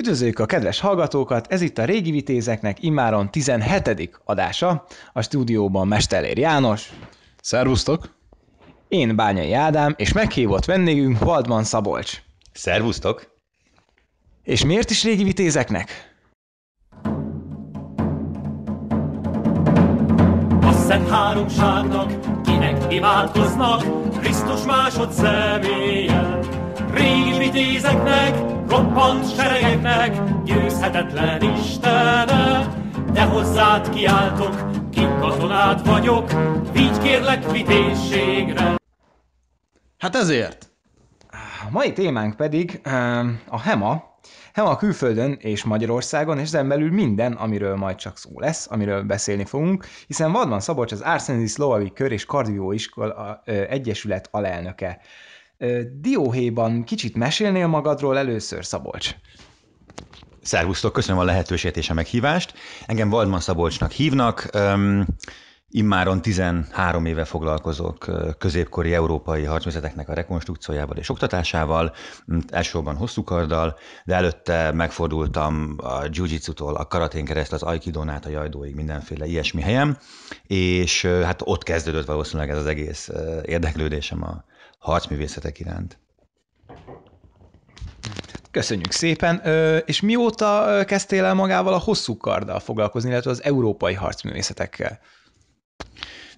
Üdvözlők a kedves hallgatókat, ez itt a Régi Vitézeknek immáron 17. adása, a stúdióban Mestelér János. Szervusztok! Én Bányai Ádám, és meghívott vendégünk Valdman Szabolcs. Szervusztok! És miért is Régi Vitézeknek? szent háromságnak, kinek imádkoznak, Krisztus másod személyen. Régi vitézeknek, roppant seregeknek, győzhetetlen Istene. De hozzád kiáltok, kint katonád vagyok, így kérlek vitézségre. Hát ezért. A mai témánk pedig ehm, a HEMA, Hema külföldön és Magyarországon, és ezen belül minden, amiről majd csak szó lesz, amiről beszélni fogunk, hiszen Vadman Szabolcs az Arsenis Lovavi Kör és Kardió Iskola Egyesület alelnöke. Dióhéjban kicsit mesélnél magadról először, Szabolcs? Szervusztok, köszönöm a lehetőséget és a meghívást. Engem Valdman Szabolcsnak hívnak. Um, immáron 13 éve foglalkozok középkori európai harcművezeteknek a rekonstrukciójával és oktatásával, elsősorban hosszú karddal, de előtte megfordultam a jiu-jitsu-tól, a karatén keresztül, az aikidon át a jajdóig, mindenféle ilyesmi helyen, és hát ott kezdődött valószínűleg ez az egész érdeklődésem a harcművészetek iránt. Köszönjük szépen. És mióta kezdtél el magával a hosszú karddal foglalkozni, illetve az európai harcművészetekkel?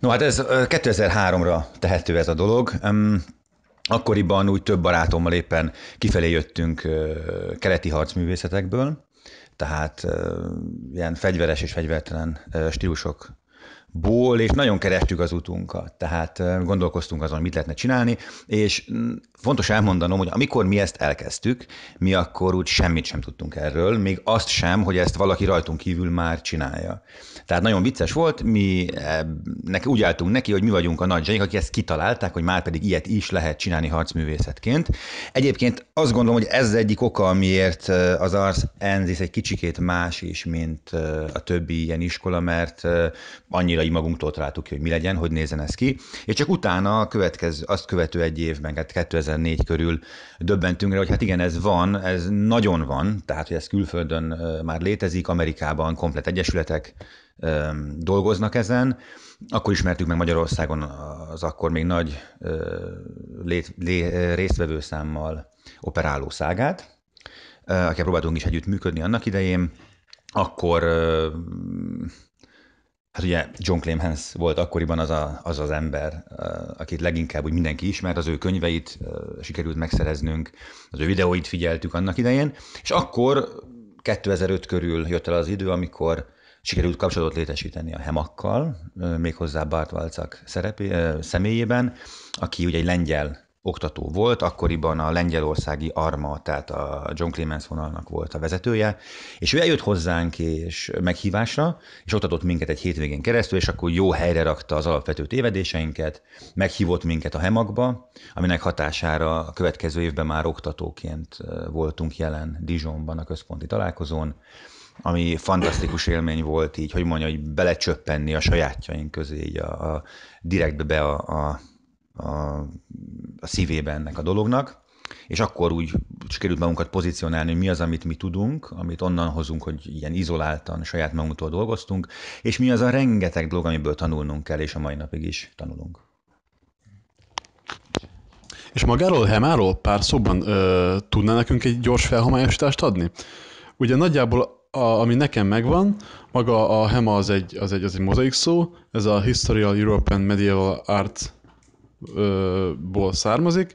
No, hát ez 2003-ra tehető ez a dolog. Akkoriban úgy több barátommal éppen kifelé jöttünk keleti harcművészetekből, tehát ilyen fegyveres és fegyvertelen stílusok ból, és nagyon kerestük az utunkat. Tehát gondolkoztunk azon, mit lehetne csinálni, és mm, Fontos elmondanom, hogy amikor mi ezt elkezdtük, mi akkor úgy semmit sem tudtunk erről, még azt sem, hogy ezt valaki rajtunk kívül már csinálja. Tehát nagyon vicces volt, mi eh, neki, úgy álltunk neki, hogy mi vagyunk a nagy zsenik, akik ezt kitalálták, hogy már pedig ilyet is lehet csinálni harcművészetként. Egyébként azt gondolom, hogy ez egyik oka, amiért eh, az Ars Enzis egy kicsikét más is, mint eh, a többi ilyen iskola, mert annyira magunktól találtuk ki, hogy mi legyen, hogy nézzen ez ki. És csak utána a következő, azt követő egy évben, 2000 2004 körül döbbentünk rá, hogy hát igen, ez van, ez nagyon van, tehát hogy ez külföldön már létezik, Amerikában komplet egyesületek dolgoznak ezen. Akkor ismertük meg Magyarországon az akkor még nagy lét, operáló szágát, akikkel próbáltunk is együtt működni annak idején. Akkor Hát ugye John Clemens volt akkoriban az, a, az az ember, akit leginkább úgy mindenki ismert, az ő könyveit sikerült megszereznünk, az ő videóit figyeltük annak idején, és akkor 2005 körül jött el az idő, amikor sikerült kapcsolatot létesíteni a hemakkal, méghozzá Bart Valcak szerepé, személyében, aki ugye egy lengyel oktató volt, akkoriban a lengyelországi ARMA, tehát a John Clemens vonalnak volt a vezetője, és ő eljött hozzánk és meghívásra, és adott minket egy hétvégén keresztül, és akkor jó helyre rakta az alapvető tévedéseinket, meghívott minket a hemakba, aminek hatására a következő évben már oktatóként voltunk jelen Dijonban a központi találkozón, ami fantasztikus élmény volt így, hogy mondja, hogy belecsöppenni a sajátjaink közé, így a, a direktbe be a, a a, a szívébe ennek a dolognak, és akkor úgy sikerült magunkat pozícionálni, hogy mi az, amit mi tudunk, amit onnan hozunk, hogy ilyen izoláltan saját magunktól dolgoztunk, és mi az a rengeteg dolog, amiből tanulnunk kell, és a mai napig is tanulunk. És magáról, Hemáról pár szóban ö, tudná nekünk egy gyors felhomályosítást adni? Ugye nagyjából a, ami nekem megvan, maga a HEMA az egy, az egy, az egy mozaik szó, ez a Historical European Medieval Art ból származik,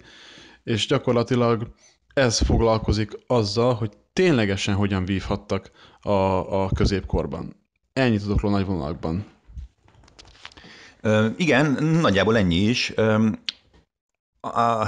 és gyakorlatilag ez foglalkozik azzal, hogy ténylegesen hogyan vívhattak a, a középkorban. Ennyit tudok róla nagy vonalakban. Ö, igen, nagyjából ennyi is. Ö, a,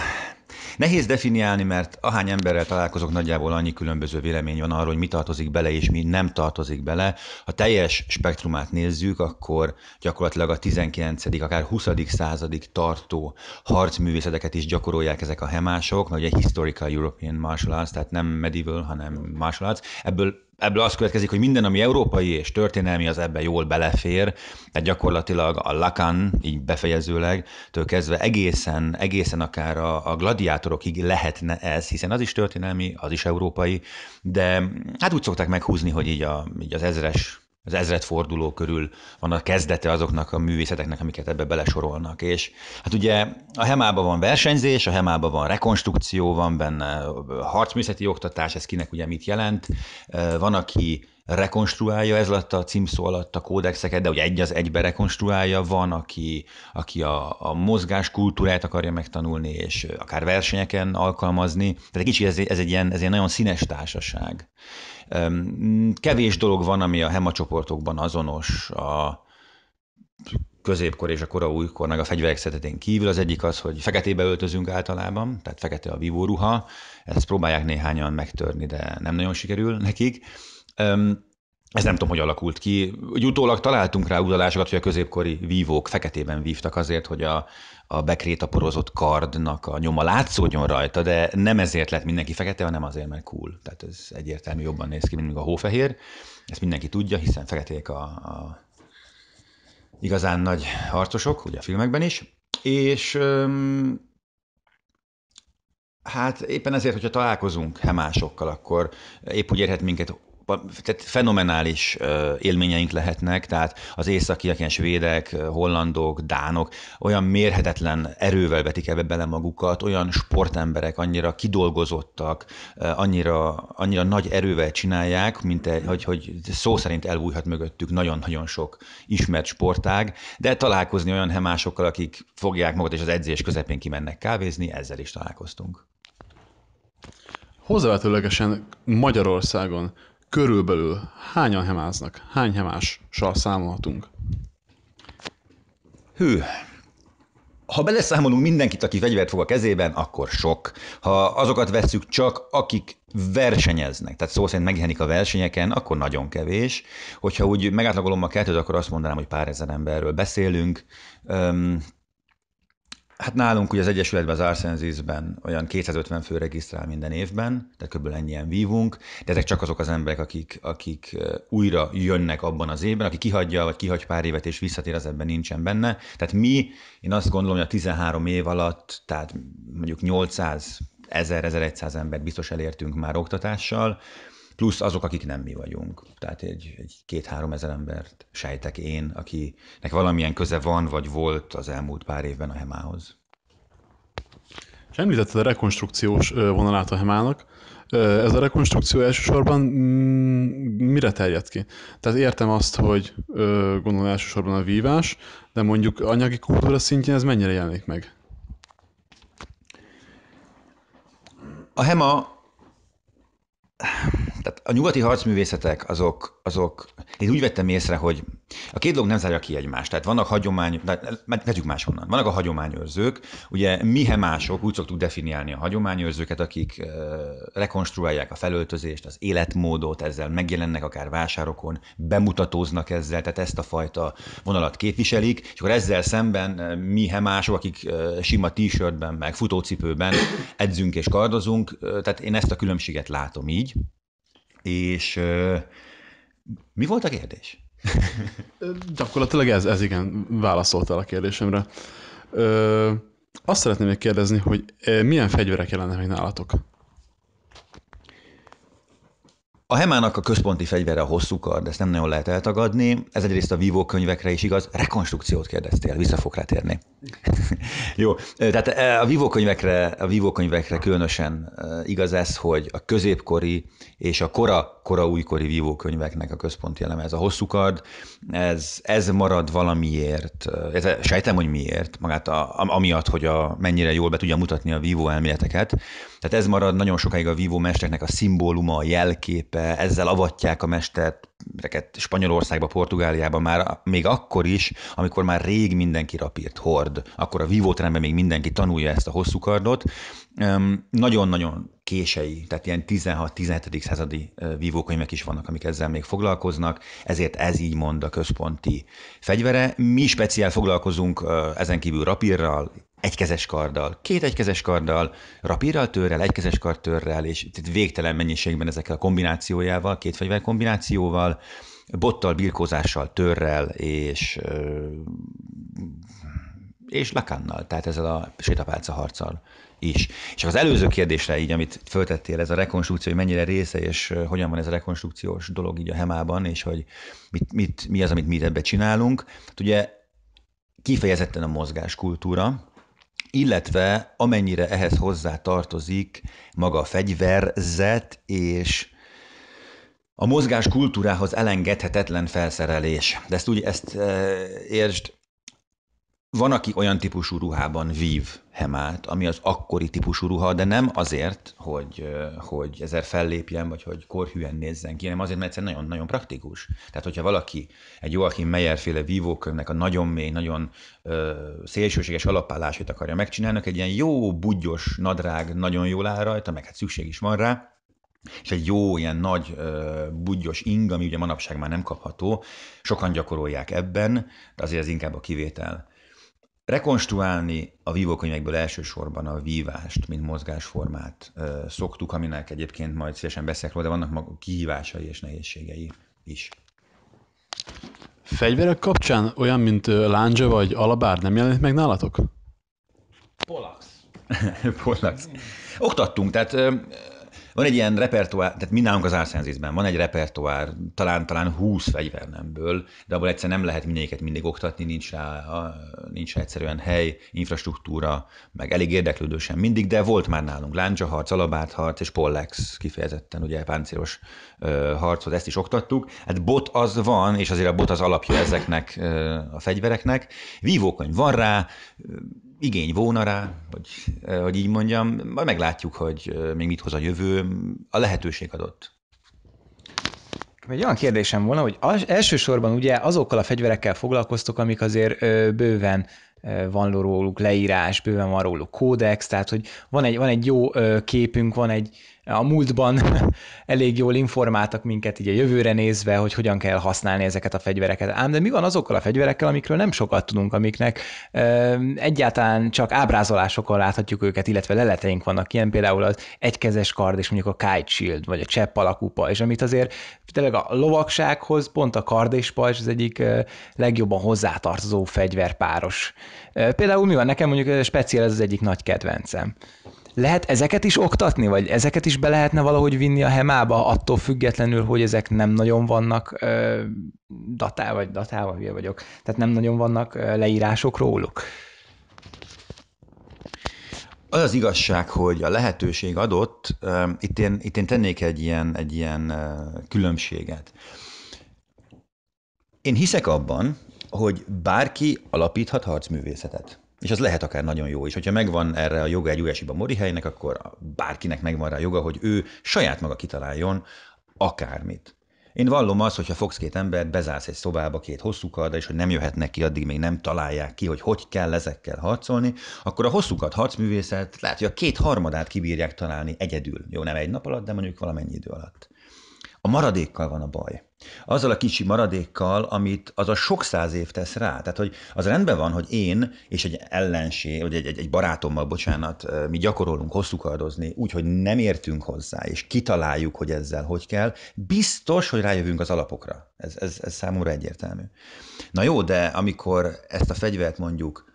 Nehéz definiálni, mert ahány emberrel találkozok, nagyjából annyi különböző vélemény van arról, hogy mi tartozik bele és mi nem tartozik bele. Ha teljes spektrumát nézzük, akkor gyakorlatilag a 19. akár 20. századig tartó harcművészeteket is gyakorolják ezek a hemások, mert ugye historical European martial arts, tehát nem medieval, hanem martial arts. Ebből ebből az következik, hogy minden, ami európai és történelmi, az ebbe jól belefér, tehát gyakorlatilag a Lacan, így befejezőleg, től kezdve egészen, egészen akár a, a gladiátorokig lehetne ez, hiszen az is történelmi, az is európai, de hát úgy szokták meghúzni, hogy így, a, így az ezres az ezredforduló körül van a kezdete azoknak a művészeteknek, amiket ebbe belesorolnak. És hát ugye a hemában van versenyzés, a hemában van rekonstrukció, van benne harcművészeti oktatás, ez kinek ugye mit jelent. Van, aki rekonstruálja ez alatt a címszó alatt a kódexeket, de ugye egy az egybe rekonstruálja, van, aki, aki a, a mozgás kultúráját akarja megtanulni, és akár versenyeken alkalmazni. Tehát egy kicsit ez, ez egy ilyen, ez egy nagyon színes társaság. Kevés dolog van, ami a HEMA csoportokban azonos a középkor és a kora újkor, meg a fegyverek szetetén kívül. Az egyik az, hogy feketébe öltözünk általában, tehát fekete a vívóruha. Ezt próbálják néhányan megtörni, de nem nagyon sikerül nekik. Ez nem tudom, hogy alakult ki. Úgy utólag találtunk rá utalásokat, hogy a középkori vívók feketében vívtak azért, hogy a, a bekrétaporozott kardnak a nyoma látszódjon rajta, de nem ezért lett mindenki fekete, hanem azért, mert cool. Tehát ez egyértelmű jobban néz ki, mint a hófehér. Ezt mindenki tudja, hiszen feketék a, a igazán nagy harcosok, ugye a filmekben is. És öm, hát éppen ezért, hogyha találkozunk hemásokkal, akkor épp úgy érhet minket tehát fenomenális élményeink lehetnek, tehát az északiak, ilyen svédek, hollandok, dánok olyan mérhetetlen erővel vetik ebbe bele magukat, olyan sportemberek, annyira kidolgozottak, annyira, annyira nagy erővel csinálják, mint egy, hogy, hogy szó szerint elbújhat mögöttük nagyon-nagyon sok ismert sportág, de találkozni olyan hemásokkal, akik fogják magukat és az edzés közepén kimennek kávézni, ezzel is találkoztunk. Hozzávetőlegesen Magyarországon körülbelül hányan hemáznak, hány hemással számolhatunk? Hű, ha beleszámolunk mindenkit, aki fegyvert fog a kezében, akkor sok. Ha azokat vesszük csak, akik versenyeznek, tehát szó szerint megjelenik a versenyeken, akkor nagyon kevés. Hogyha úgy megátlagolom a kettőt, akkor azt mondanám, hogy pár ezer emberről beszélünk. Hát nálunk ugye az Egyesületben, az Arsenzisben olyan 250 fő regisztrál minden évben, tehát kb. ennyien vívunk, de ezek csak azok az emberek, akik, akik újra jönnek abban az évben, aki kihagyja, vagy kihagy pár évet és visszatér, az ebben nincsen benne. Tehát mi, én azt gondolom, hogy a 13 év alatt, tehát mondjuk 800 1000-1100 embert biztos elértünk már oktatással, plusz azok, akik nem mi vagyunk. Tehát egy, egy két-három ezer embert sejtek én, akinek valamilyen köze van, vagy volt az elmúlt pár évben a Hemához. És említetted a rekonstrukciós vonalát a Hemának. Ez a rekonstrukció elsősorban mm, mire terjed ki? Tehát értem azt, hogy gondolom elsősorban a vívás, de mondjuk anyagi kultúra szintjén ez mennyire jelenik meg? A HEMA tehát a nyugati harcművészetek azok azok, én úgy vettem észre, hogy a két dolog nem zárja ki egymást. Tehát vannak hagyomány, hát vegyük máshonnan. Vannak a hagyományőrzők, ugye mihe mások, úgy szoktuk definiálni a hagyományőrzőket, akik rekonstruálják a felöltözést, az életmódot, ezzel megjelennek akár vásárokon, bemutatóznak ezzel, tehát ezt a fajta vonalat képviselik, és akkor ezzel szemben mihe mások, akik sima t-shirtben, meg futócipőben edzünk és kardozunk, tehát én ezt a különbséget látom így, és mi volt a kérdés? Gyakorlatilag ez, ez igen, válaszoltál a kérdésemre. Ö, azt szeretném még kérdezni, hogy milyen fegyverek jelennek meg nálatok? A Hemának a központi fegyvere a hosszú kard, ezt nem nagyon lehet eltagadni. Ez egyrészt a vívókönyvekre is igaz. Rekonstrukciót kérdeztél, vissza fog rá térni. Jó, tehát a vívókönyvekre, a vívókönyvekre különösen igaz ez, hogy a középkori és a kora, kora újkori vívókönyveknek a központi eleme ez a hosszú kard. Ez, ez marad valamiért, ez sejtem, hogy miért, magát a, amiatt, hogy a, mennyire jól be tudja mutatni a vívó elméleteket. Tehát ez marad nagyon sokáig a vívó mestereknek a szimbóluma, a jelképe, ezzel avatják a mestert, Spanyolországba, Portugáliába már még akkor is, amikor már rég mindenki rapírt hord, akkor a vívóteremben még mindenki tanulja ezt a hosszú kardot. Nagyon-nagyon kései, tehát ilyen 16-17. századi vívókönyvek is vannak, amik ezzel még foglalkoznak, ezért ez így mond a központi fegyvere. Mi speciál foglalkozunk ezen kívül rapírral, egykezes karddal, két egykezes karddal, rapírral törrel, egykezes kartörrel, és végtelen mennyiségben ezekkel a kombinációjával, két fegyver kombinációval, bottal, birkózással, törrel, és és Lakannal, tehát ezzel a sétapálca harccal is. És az előző kérdésre így, amit föltettél, ez a rekonstrukció, hogy mennyire része, és hogyan van ez a rekonstrukciós dolog így a hemában, és hogy mit, mit, mi az, amit mi ebbe csinálunk. Hát ugye kifejezetten a mozgáskultúra, illetve amennyire ehhez hozzá tartozik maga a fegyverzet és a mozgás kultúrához elengedhetetlen felszerelés. De ezt úgy ezt e, értsd, van, aki olyan típusú ruhában vív, hemát, ami az akkori típusú ruha, de nem azért, hogy, hogy ezer fellépjen, vagy hogy korhűen nézzen ki, hanem azért, mert egyszerűen nagyon-nagyon praktikus. Tehát, hogyha valaki egy Joachim Meyer féle vívókörnek a nagyon mély, nagyon ö, szélsőséges alapállását akarja megcsinálni, egy ilyen jó, budgyos nadrág nagyon jól áll rajta, meg hát szükség is van rá, és egy jó, ilyen nagy budgyos ing, ami ugye manapság már nem kapható, sokan gyakorolják ebben, de azért ez inkább a kivétel. Rekonstruálni a vívókönyvekből elsősorban a vívást, mint mozgásformát szoktuk, aminek egyébként majd szívesen beszélek róla, de vannak kihívásai és nehézségei is. Fegyverek kapcsán olyan, mint láncsa vagy alabár nem jelent meg nálatok? Polax. Polax. Oktattunk, tehát van egy ilyen repertoár, tehát mi nálunk az árszenzészben van egy repertoár, talán, talán 20 fegyvernemből, de abból egyszer nem lehet mindegyiket mindig oktatni, nincs rá, a, nincs rá egyszerűen hely, infrastruktúra, meg elég érdeklődő sem mindig, de volt már nálunk láncsaharc, alabátharc és pollex kifejezetten, ugye páncélos harcot, ezt is oktattuk. Hát bot az van, és azért a bot az alapja ezeknek a fegyvereknek. Vívókony van rá, igény volna rá, vagy eh, hogy így mondjam, majd meglátjuk, hogy eh, még mit hoz a jövő, a lehetőség adott. Egy olyan kérdésem volna, hogy az, elsősorban ugye azokkal a fegyverekkel foglalkoztok, amik azért ö, bőven van róluk leírás, bőven van róluk kódex, tehát hogy van egy, van egy jó képünk, van egy a múltban elég jól informáltak minket így a jövőre nézve, hogy hogyan kell használni ezeket a fegyvereket. Ám de mi van azokkal a fegyverekkel, amikről nem sokat tudunk, amiknek ö, egyáltalán csak ábrázolásokkal láthatjuk őket, illetve leleteink vannak, ilyen például az egykezes kard és mondjuk a kite shield, vagy a csepp alakú pajzs, amit azért tényleg a lovagsághoz pont a kard és pajzs az egyik legjobban hozzátartozó fegyverpáros. Például mi van nekem mondjuk speciál ez az egyik nagy kedvencem. Lehet ezeket is oktatni, vagy ezeket is be lehetne valahogy vinni a hemába, attól függetlenül, hogy ezek nem nagyon vannak ö, datá, vagy datával hülye vagyok, tehát nem nagyon vannak ö, leírások róluk. Az az igazság, hogy a lehetőség adott, itt én, itt én tennék egy ilyen, egy ilyen különbséget. Én hiszek abban, hogy bárki alapíthat harcművészetet. És az lehet akár nagyon jó is. Hogyha megvan erre a joga egy mori helynek, akkor bárkinek megvan rá a joga, hogy ő saját maga kitaláljon akármit. Én vallom azt, hogyha fogsz két embert, bezársz egy szobába két karda, és hogy nem jöhetnek ki, addig még nem találják ki, hogy hogy kell ezekkel harcolni, akkor a hosszúkat harcművészet lehet, hogy a két harmadát kibírják találni egyedül. Jó, nem egy nap alatt, de mondjuk valamennyi idő alatt. A maradékkal van a baj. Azzal a kicsi maradékkal, amit az a sok száz év tesz rá. Tehát, hogy az rendben van, hogy én és egy ellenség, vagy egy, egy, egy barátommal, bocsánat, mi gyakorolunk hosszú kardozni, úgyhogy nem értünk hozzá, és kitaláljuk, hogy ezzel hogy kell. Biztos, hogy rájövünk az alapokra. Ez, ez, ez számomra egyértelmű. Na jó, de amikor ezt a fegyvert mondjuk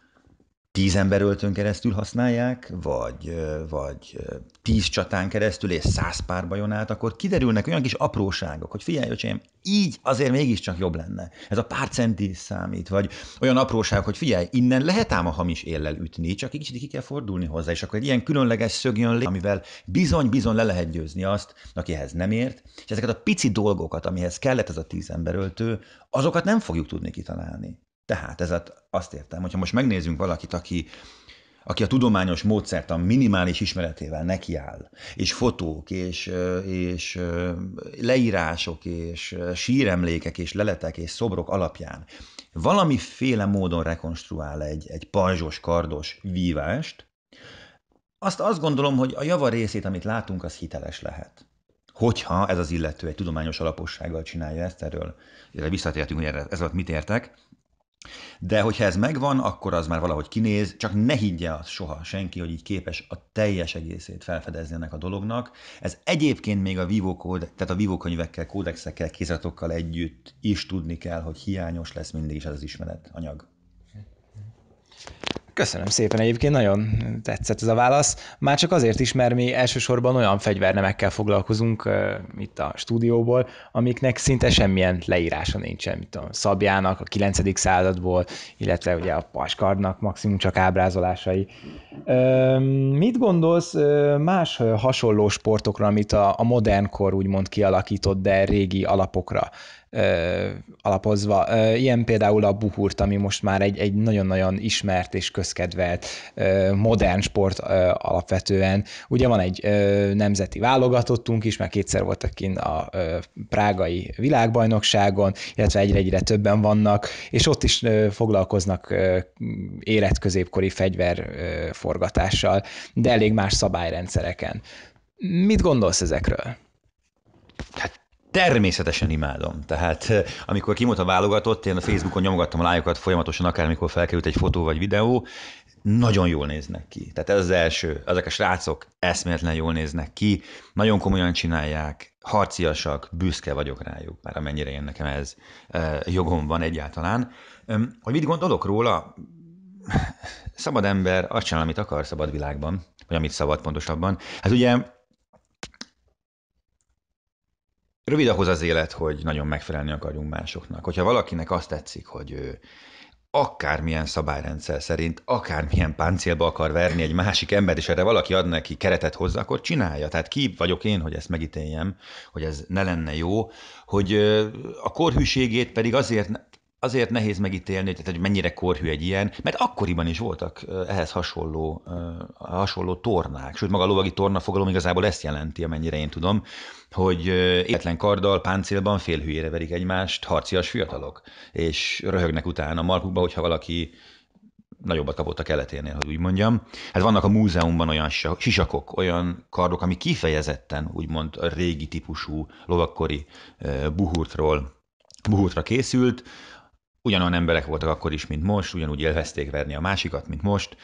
tíz emberöltön keresztül használják, vagy, vagy tíz csatán keresztül és száz pár át, akkor kiderülnek olyan kis apróságok, hogy figyelj, öcsém, így azért mégiscsak jobb lenne. Ez a pár centi számít, vagy olyan apróság, hogy figyelj, innen lehet ám a hamis éllel ütni, csak egy kicsit ki kell fordulni hozzá, és akkor egy ilyen különleges szög jön lé, amivel bizony-bizony le lehet győzni azt, akihez nem ért, és ezeket a pici dolgokat, amihez kellett ez a tíz emberöltő, azokat nem fogjuk tudni kitalálni. Tehát ez azt értem, hogyha most megnézzünk valakit, aki, aki a tudományos módszert a minimális ismeretével nekiáll, és fotók, és, és leírások, és síremlékek, és leletek, és szobrok alapján valamiféle módon rekonstruál egy, egy pajzsos, kardos vívást, azt azt gondolom, hogy a java részét, amit látunk, az hiteles lehet. Hogyha ez az illető egy tudományos alapossággal csinálja ezt, erről visszatértünk, hogy erre, ez alatt mit értek, de hogyha ez megvan, akkor az már valahogy kinéz, csak ne higgye az soha senki, hogy így képes a teljes egészét felfedezni ennek a dolognak. Ez egyébként még a vívókód, tehát a vívókönyvekkel, kódexekkel, kézatokkal együtt is tudni kell, hogy hiányos lesz mindig is ez az ismeret anyag. Köszönöm szépen egyébként, nagyon tetszett ez a válasz. Már csak azért is, mert mi elsősorban olyan fegyvernemekkel foglalkozunk uh, itt a stúdióból, amiknek szinte semmilyen leírása nincsen, mint a Szabjának a 9. századból, illetve ugye a Paskardnak maximum csak ábrázolásai. Uh, mit gondolsz uh, más hasonló sportokra, amit a, a modern kor úgymond kialakított, de régi alapokra ö, alapozva. Ö, ilyen például a buhurt, ami most már egy, egy nagyon-nagyon ismert és közkedvelt ö, modern sport ö, alapvetően. Ugye van egy ö, nemzeti válogatottunk is, mert kétszer voltak kint a ö, prágai világbajnokságon, illetve egyre-egyre többen vannak, és ott is ö, foglalkoznak ö, érett középkori fegyver ö, forgatással, de elég más szabályrendszereken. Mit gondolsz ezekről? Hát Természetesen imádom. Tehát eh, amikor kimondta a válogatott, én a Facebookon nyomogattam a lájokat folyamatosan, akár amikor felkerült egy fotó vagy videó, nagyon jól néznek ki. Tehát ez az első. Ezek a srácok eszméletlen jól néznek ki, nagyon komolyan csinálják, harciasak, büszke vagyok rájuk, már amennyire én nekem ez eh, jogom van egyáltalán. Hogy mit gondolok róla? Szabad ember azt csinál, amit akar szabad világban, vagy amit szabad pontosabban. Hát ugye Rövid ahhoz az élet, hogy nagyon megfelelni akarjunk másoknak. Hogyha valakinek azt tetszik, hogy ő akármilyen szabályrendszer szerint, akármilyen páncélba akar verni egy másik ember, és erre valaki ad neki keretet hozzá, akkor csinálja. Tehát ki vagyok én, hogy ezt megítéljem, hogy ez ne lenne jó, hogy a korhűségét pedig azért azért nehéz megítélni, hogy hogy mennyire korhű egy ilyen, mert akkoriban is voltak ehhez hasonló, hasonló tornák, sőt maga a lovagi torna fogalom igazából ezt jelenti, amennyire én tudom, hogy életlen karddal, páncélban félhülyére verik egymást harcias fiatalok, és röhögnek utána a markukba, hogyha valaki nagyobbat kapott a keleténél, hogy úgy mondjam. Hát vannak a múzeumban olyan sisakok, olyan kardok, ami kifejezetten úgymond a régi típusú lovakkori buhurtról buhurtra készült, ugyanolyan emberek voltak akkor is, mint most, ugyanúgy élvezték verni a másikat, mint most.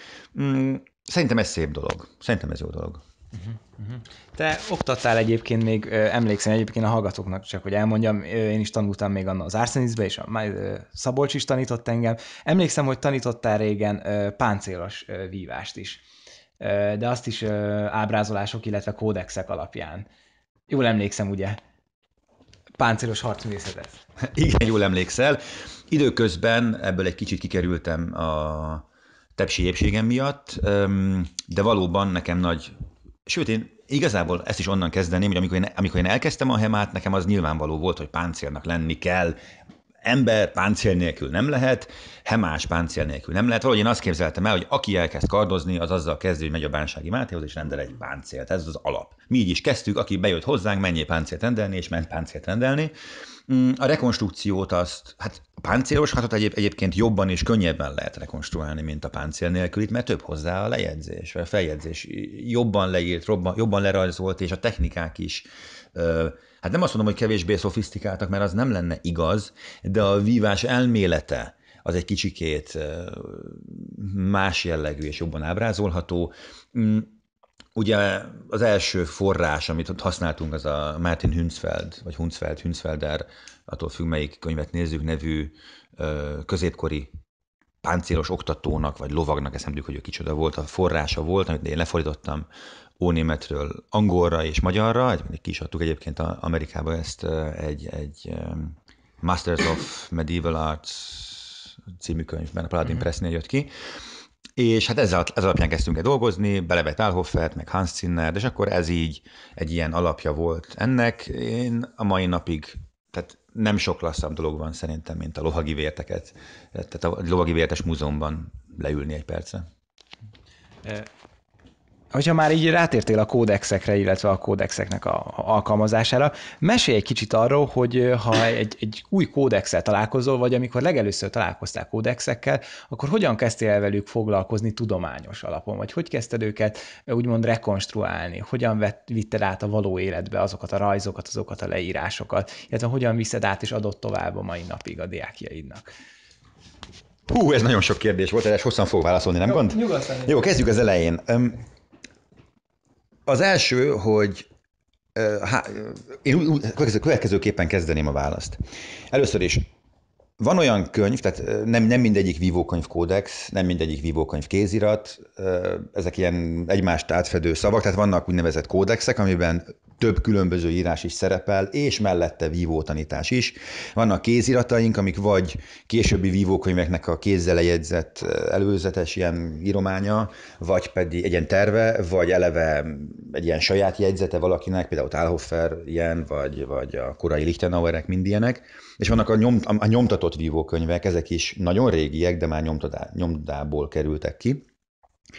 Mm, szerintem ez szép dolog. Szerintem ez jó dolog. Mhm, mhm. Te oktattál egyébként még, emlékszem egyébként a hallgatóknak, csak hogy elmondjam, én is tanultam még az Arsenisbe, és a Szabolcs is tanított engem. Emlékszem, hogy tanítottál régen páncélos vívást is, de azt is ábrázolások, illetve kódexek alapján. Jól emlékszem, ugye? páncélos harcművészetet. Igen, jól emlékszel. Időközben ebből egy kicsit kikerültem a tepsi épségem miatt, de valóban nekem nagy, sőt én igazából ezt is onnan kezdeném, hogy amikor én, amikor én elkezdtem a hemát, nekem az nyilvánvaló volt, hogy páncélnak lenni kell, ember páncél nélkül nem lehet, hemás páncél nélkül nem lehet. Valahogy én azt képzeltem el, hogy aki elkezd kardozni, az azzal kezdő, hogy megy a bánsági Mátéhoz és rendel egy páncélt. Ez az alap. Mi így is kezdtük, aki bejött hozzánk, mennyi páncélt rendelni, és ment páncélt rendelni. Mm, a rekonstrukciót azt, hát a páncélos hatot egyéb, egyébként jobban és könnyebben lehet rekonstruálni, mint a páncél Itt mert több hozzá a lejegyzés, vagy a feljegyzés. Jobban leírt, jobban, jobban lerajzolt, és a technikák is ö, hát nem azt mondom, hogy kevésbé szofisztikáltak, mert az nem lenne igaz, de a vívás elmélete az egy kicsikét más jellegű és jobban ábrázolható. Mm, ugye az első forrás, amit ott használtunk, az a Martin Hunsfeld, vagy Hunsfeld, Hunsfelder, attól függ, melyik könyvet nézzük, nevű középkori páncélos oktatónak, vagy lovagnak, eszemdük, hogy ő kicsoda volt, a forrása volt, amit én lefordítottam ónémetről angolra és magyarra, ki is adtuk egyébként Amerikába ezt egy, egy Masters of Medieval Arts című könyvben, a Paladin uh Pressnél jött ki, és hát ezzel, ez alapján kezdtünk el dolgozni, belevett Alhoffert, meg Hans Zinnert, és akkor ez így egy ilyen alapja volt ennek. Én a mai napig, tehát nem sok lasszabb dolog van szerintem, mint a lohagi vérteket, tehát a lohagi vértes múzeumban leülni egy percre. E, Hogyha már így rátértél a kódexekre, illetve a kódexeknek a, alkalmazására, mesélj egy kicsit arról, hogy ha egy, egy új kódexel találkozol, vagy amikor legelőször találkoztál kódexekkel, akkor hogyan kezdtél el velük foglalkozni tudományos alapon, vagy hogy kezdted őket úgymond rekonstruálni, hogyan vett, vitted át a való életbe azokat a rajzokat, azokat a leírásokat, illetve hogyan viszed át és adott tovább a mai napig a diákjaidnak. Hú, ez nagyon sok kérdés volt, és hosszan fog válaszolni, nem Jó, gond? Nyugodtan. Jó, kezdjük az elején. Az első, hogy ha, én következőképpen kezdeném a választ. Először is van olyan könyv, tehát nem, nem mindegyik vívókönyv kódex, nem mindegyik vívókönyv kézirat, ezek ilyen egymást átfedő szavak, tehát vannak úgynevezett kódexek, amiben több különböző írás is szerepel, és mellette vívótanítás is. Vannak kézirataink, amik vagy későbbi vívókönyveknek a kézzel jegyzett előzetes ilyen írománya, vagy pedig egy ilyen terve, vagy eleve egy ilyen saját jegyzete valakinek, például Tálhoffer ilyen, vagy, vagy a korai Lichtenauerek mind ilyenek és vannak a, nyom, a nyomtatott vívókönyvek, ezek is nagyon régiek, de már nyomtatá, nyomdából kerültek ki.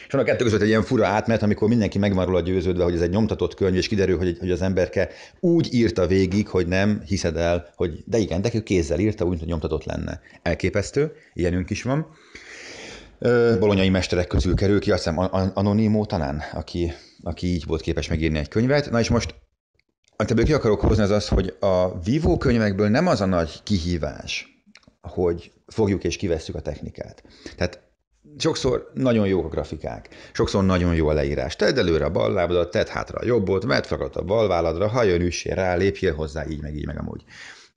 És van a kettő között egy ilyen fura átmenet, amikor mindenki meg van róla győződve, hogy ez egy nyomtatott könyv, és kiderül, hogy, hogy az emberke úgy írta végig, hogy nem hiszed el, hogy de igen, de ő kézzel írta, úgy, hogy nyomtatott lenne. Elképesztő, ilyenünk is van. Bolonyai mesterek közül kerül ki, azt hiszem anonimó talán, aki, aki így volt képes megírni egy könyvet. Na és most amit ebből ki akarok hozni, az az, hogy a Vivo könyvekből nem az a nagy kihívás, hogy fogjuk és kivesszük a technikát. Tehát sokszor nagyon jók a grafikák, sokszor nagyon jó a leírás. Tedd előre a bal lábadat, tedd hátra a jobbot, vedd fel a bal válladra, hajjon, üssél rá, lépjél hozzá, így meg így meg amúgy.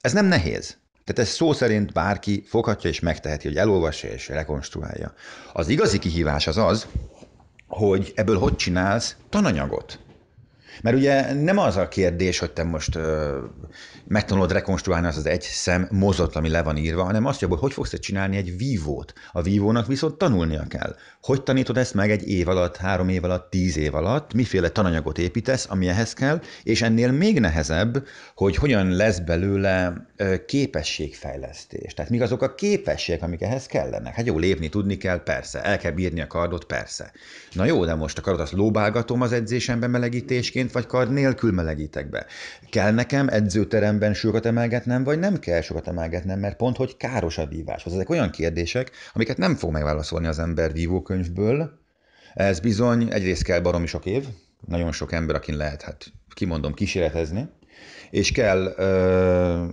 Ez nem nehéz. Tehát ez szó szerint bárki foghatja és megteheti, hogy elolvassa és rekonstruálja. Az igazi kihívás az az, hogy ebből hogy csinálsz tananyagot. Mert ugye nem az a kérdés, hogy te most megtanulod rekonstruálni az az egy szem mozott, ami le van írva, hanem azt hogy hogy fogsz -e csinálni egy vívót. A vívónak viszont tanulnia kell. Hogy tanítod ezt meg egy év alatt, három év alatt, tíz év alatt, miféle tananyagot építesz, ami ehhez kell, és ennél még nehezebb, hogy hogyan lesz belőle ö, képességfejlesztés. Tehát mik azok a képességek, amik ehhez kellenek. Hát jó, lépni tudni kell, persze. El kell bírni a kardot, persze. Na jó, de most a kardot azt lóbálgatom az edzésemben melegítésként, kardként vagy kard nélkül melegítek be? Kell nekem edzőteremben sokat emelgetnem, vagy nem kell sokat emelgetnem, mert pont, hogy káros a víváshoz. Ezek olyan kérdések, amiket nem fog megválaszolni az ember vívókönyvből. Ez bizony egyrészt kell baromi sok év, nagyon sok ember, akin lehet, hát kimondom, kísérletezni, és kell ö,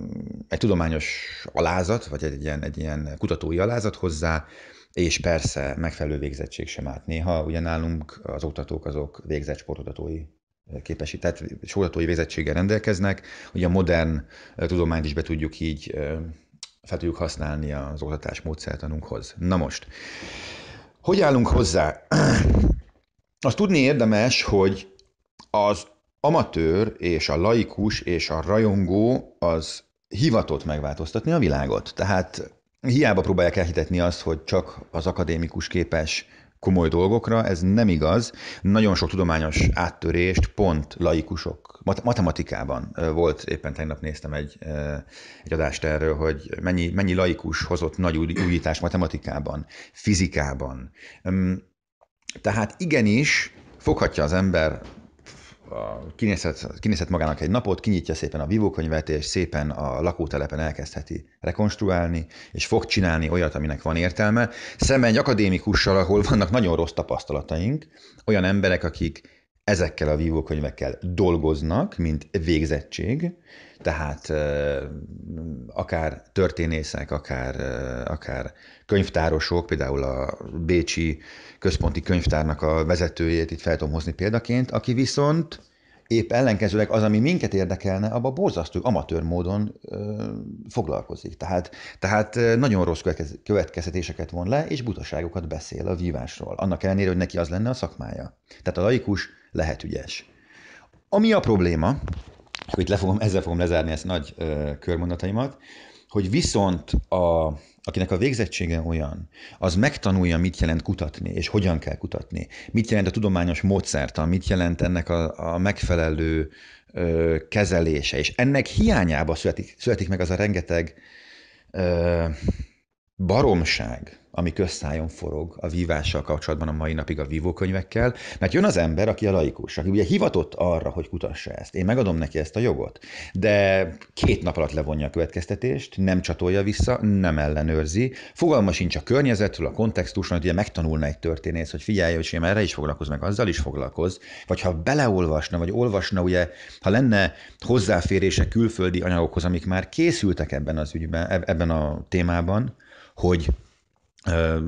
egy tudományos alázat, vagy egy ilyen, egy ilyen kutatói alázat hozzá, és persze megfelelő végzettség sem állt. Néha ugye nálunk az oktatók azok végzett sportoktatói képesített tehát sózatói végzettséggel rendelkeznek, ugye a modern tudományt is be tudjuk így, fel tudjuk használni az oktatás módszertanunkhoz. Na most, hogy állunk hozzá? Azt tudni érdemes, hogy az amatőr és a laikus és a rajongó az hivatott megváltoztatni a világot. Tehát hiába próbálják elhitetni azt, hogy csak az akadémikus képes komoly dolgokra, ez nem igaz. Nagyon sok tudományos áttörést pont laikusok mat- matematikában volt, éppen tegnap néztem egy, egy adást erről, hogy mennyi, mennyi laikus hozott nagy újítás matematikában, fizikában. Tehát igenis foghatja az ember kinézhet, kinézhet magának egy napot, kinyitja szépen a vívókönyvet, és szépen a lakótelepen elkezdheti rekonstruálni, és fog csinálni olyat, aminek van értelme. Szemben egy akadémikussal, ahol vannak nagyon rossz tapasztalataink, olyan emberek, akik ezekkel a vívókönyvekkel dolgoznak, mint végzettség, tehát akár történészek, akár, akár könyvtárosok, például a Bécsi Központi Könyvtárnak a vezetőjét itt fel tudom hozni példaként, aki viszont épp ellenkezőleg az, ami minket érdekelne, abba borzasztó amatőr módon foglalkozik. Tehát, tehát nagyon rossz következtetéseket von le, és butaságokat beszél a vívásról. Annak ellenére, hogy neki az lenne a szakmája. Tehát a laikus lehet ügyes. Ami a probléma, hogy le fogom, ezzel fogom lezárni ezt nagy ö, körmondataimat, hogy viszont a, akinek a végzettsége olyan, az megtanulja, mit jelent kutatni, és hogyan kell kutatni, mit jelent a tudományos módszertan, mit jelent ennek a, a megfelelő ö, kezelése, és ennek hiányába születik, születik meg az a rengeteg ö, baromság, ami közszájon forog a vívással kapcsolatban a mai napig a vívókönyvekkel, mert jön az ember, aki a laikus, aki ugye hivatott arra, hogy kutassa ezt. Én megadom neki ezt a jogot, de két nap alatt levonja a következtetést, nem csatolja vissza, nem ellenőrzi, fogalma sincs a környezetről, a kontextusról, hogy ugye megtanulna egy történész, hogy figyelj, hogy én erre is foglalkoz, meg azzal is foglalkoz, vagy ha beleolvasna, vagy olvasna, ugye, ha lenne hozzáférése külföldi anyagokhoz, amik már készültek ebben az ügyben, ebben a témában, hogy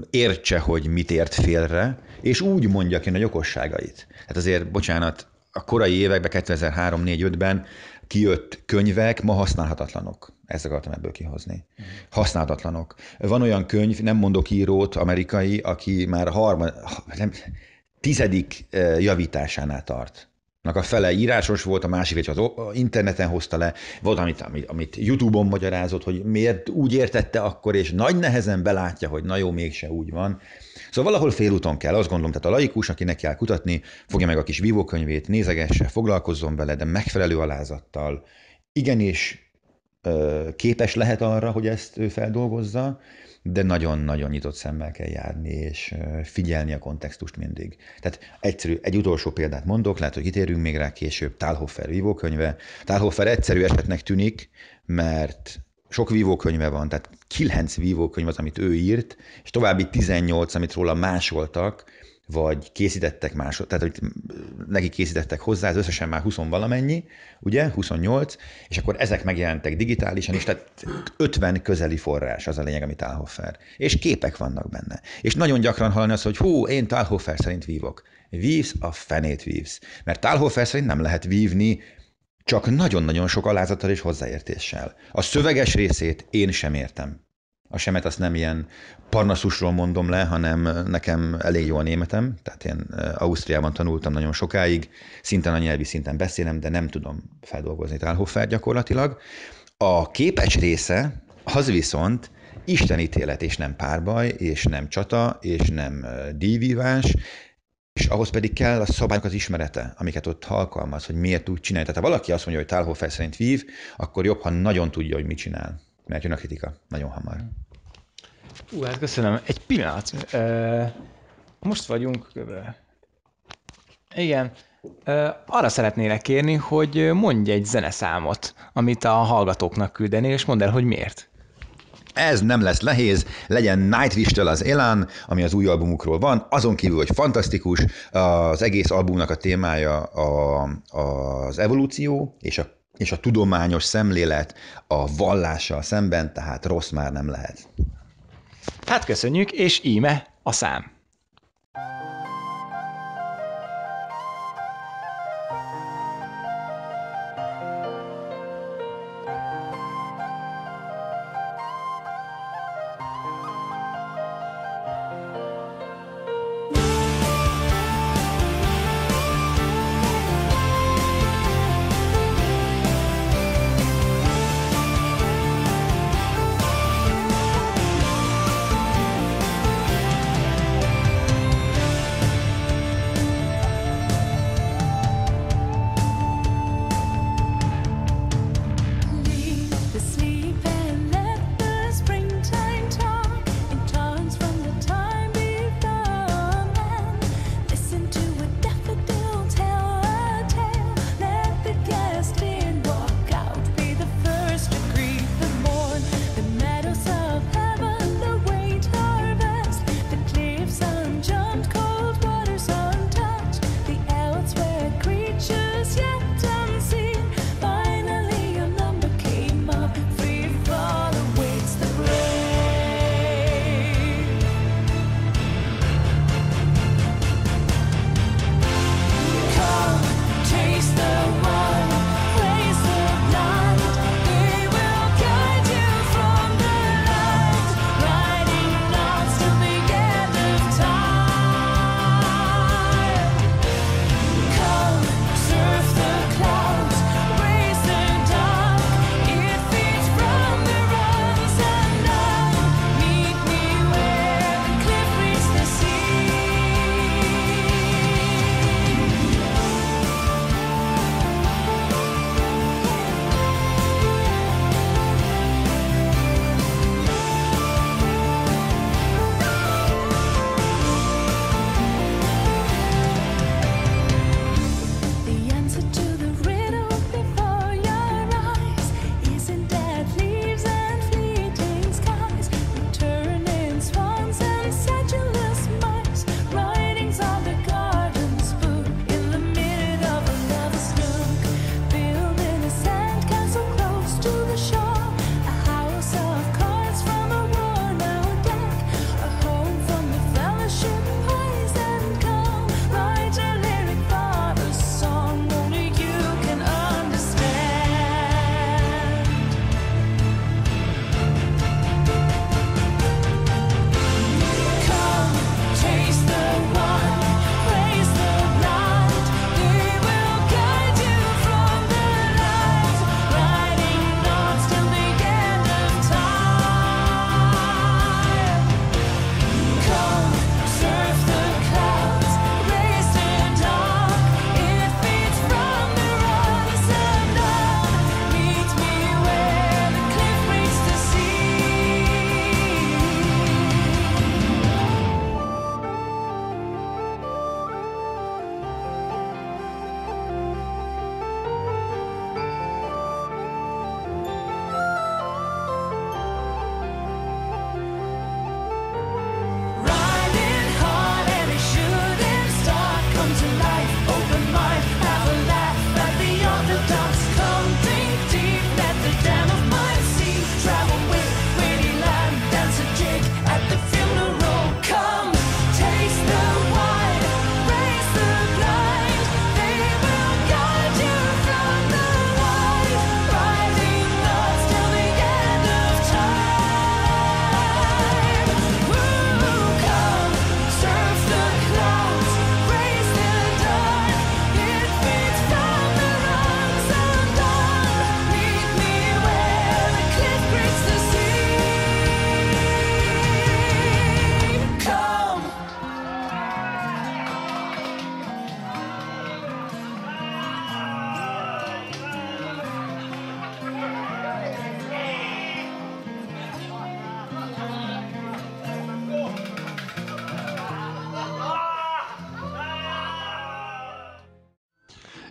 értse, hogy mit ért félre, és úgy mondja ki a okosságait. Hát azért, bocsánat, a korai években, 2003-4-5-ben kijött könyvek, ma használhatatlanok. Ezt akartam ebből kihozni. Használhatatlanok. Van olyan könyv, nem mondok írót, amerikai, aki már a harmad, nem, tizedik javításánál tart a fele írásos volt, a másik egy az interneten hozta le, volt, amit, amit, amit YouTube-on magyarázott, hogy miért úgy értette akkor, és nagy nehezen belátja, hogy na jó, mégse úgy van. Szóval valahol félúton kell, azt gondolom, tehát a laikus, neki kell kutatni, fogja meg a kis vívókönyvét, nézegesse, foglalkozzon vele, de megfelelő alázattal. Igenis képes lehet arra, hogy ezt ő feldolgozza, de nagyon-nagyon nyitott szemmel kell járni, és figyelni a kontextust mindig. Tehát egyszerű, egy utolsó példát mondok, lehet, hogy kitérünk még rá később, Tálhofer vívókönyve. Tálhofer egyszerű esetnek tűnik, mert sok vívókönyve van, tehát kilenc vívókönyv az, amit ő írt, és további 18, amit róla másoltak, vagy készítettek másod, tehát hogy neki készítettek hozzá, ez összesen már 20 valamennyi, ugye, 28, és akkor ezek megjelentek digitálisan is, tehát 50 közeli forrás az a lényeg, amit Alhofer. És képek vannak benne. És nagyon gyakran hallani azt, hogy hú, én Alhofer szerint vívok. Vívsz, a fenét vívsz. Mert Alhofer szerint nem lehet vívni csak nagyon-nagyon sok alázattal és hozzáértéssel. A szöveges részét én sem értem a semet azt nem ilyen parnaszusról mondom le, hanem nekem elég jó a németem, tehát én Ausztriában tanultam nagyon sokáig, szinten a nyelvi szinten beszélem, de nem tudom feldolgozni Tálhoffert gyakorlatilag. A képes része, az viszont Isten ítélet, és nem párbaj, és nem csata, és nem dívívás, és ahhoz pedig kell a szabályok az ismerete, amiket ott alkalmaz, hogy miért úgy csinálja. Tehát ha valaki azt mondja, hogy Tálhofer szerint vív, akkor jobb, ha nagyon tudja, hogy mit csinál mert jön a kritika nagyon hamar. Ú, hát köszönöm. Egy pillanat. Most vagyunk köve. Igen. Arra szeretnélek kérni, hogy mondj egy zeneszámot, amit a hallgatóknak küldeni és mondd el, hogy miért. Ez nem lesz nehéz, legyen Nightwish-től az Elan, ami az új albumukról van, azon kívül, hogy fantasztikus, az egész albumnak a témája a, az evolúció és a és a tudományos szemlélet a vallással szemben, tehát rossz már nem lehet. Hát köszönjük, és íme a szám.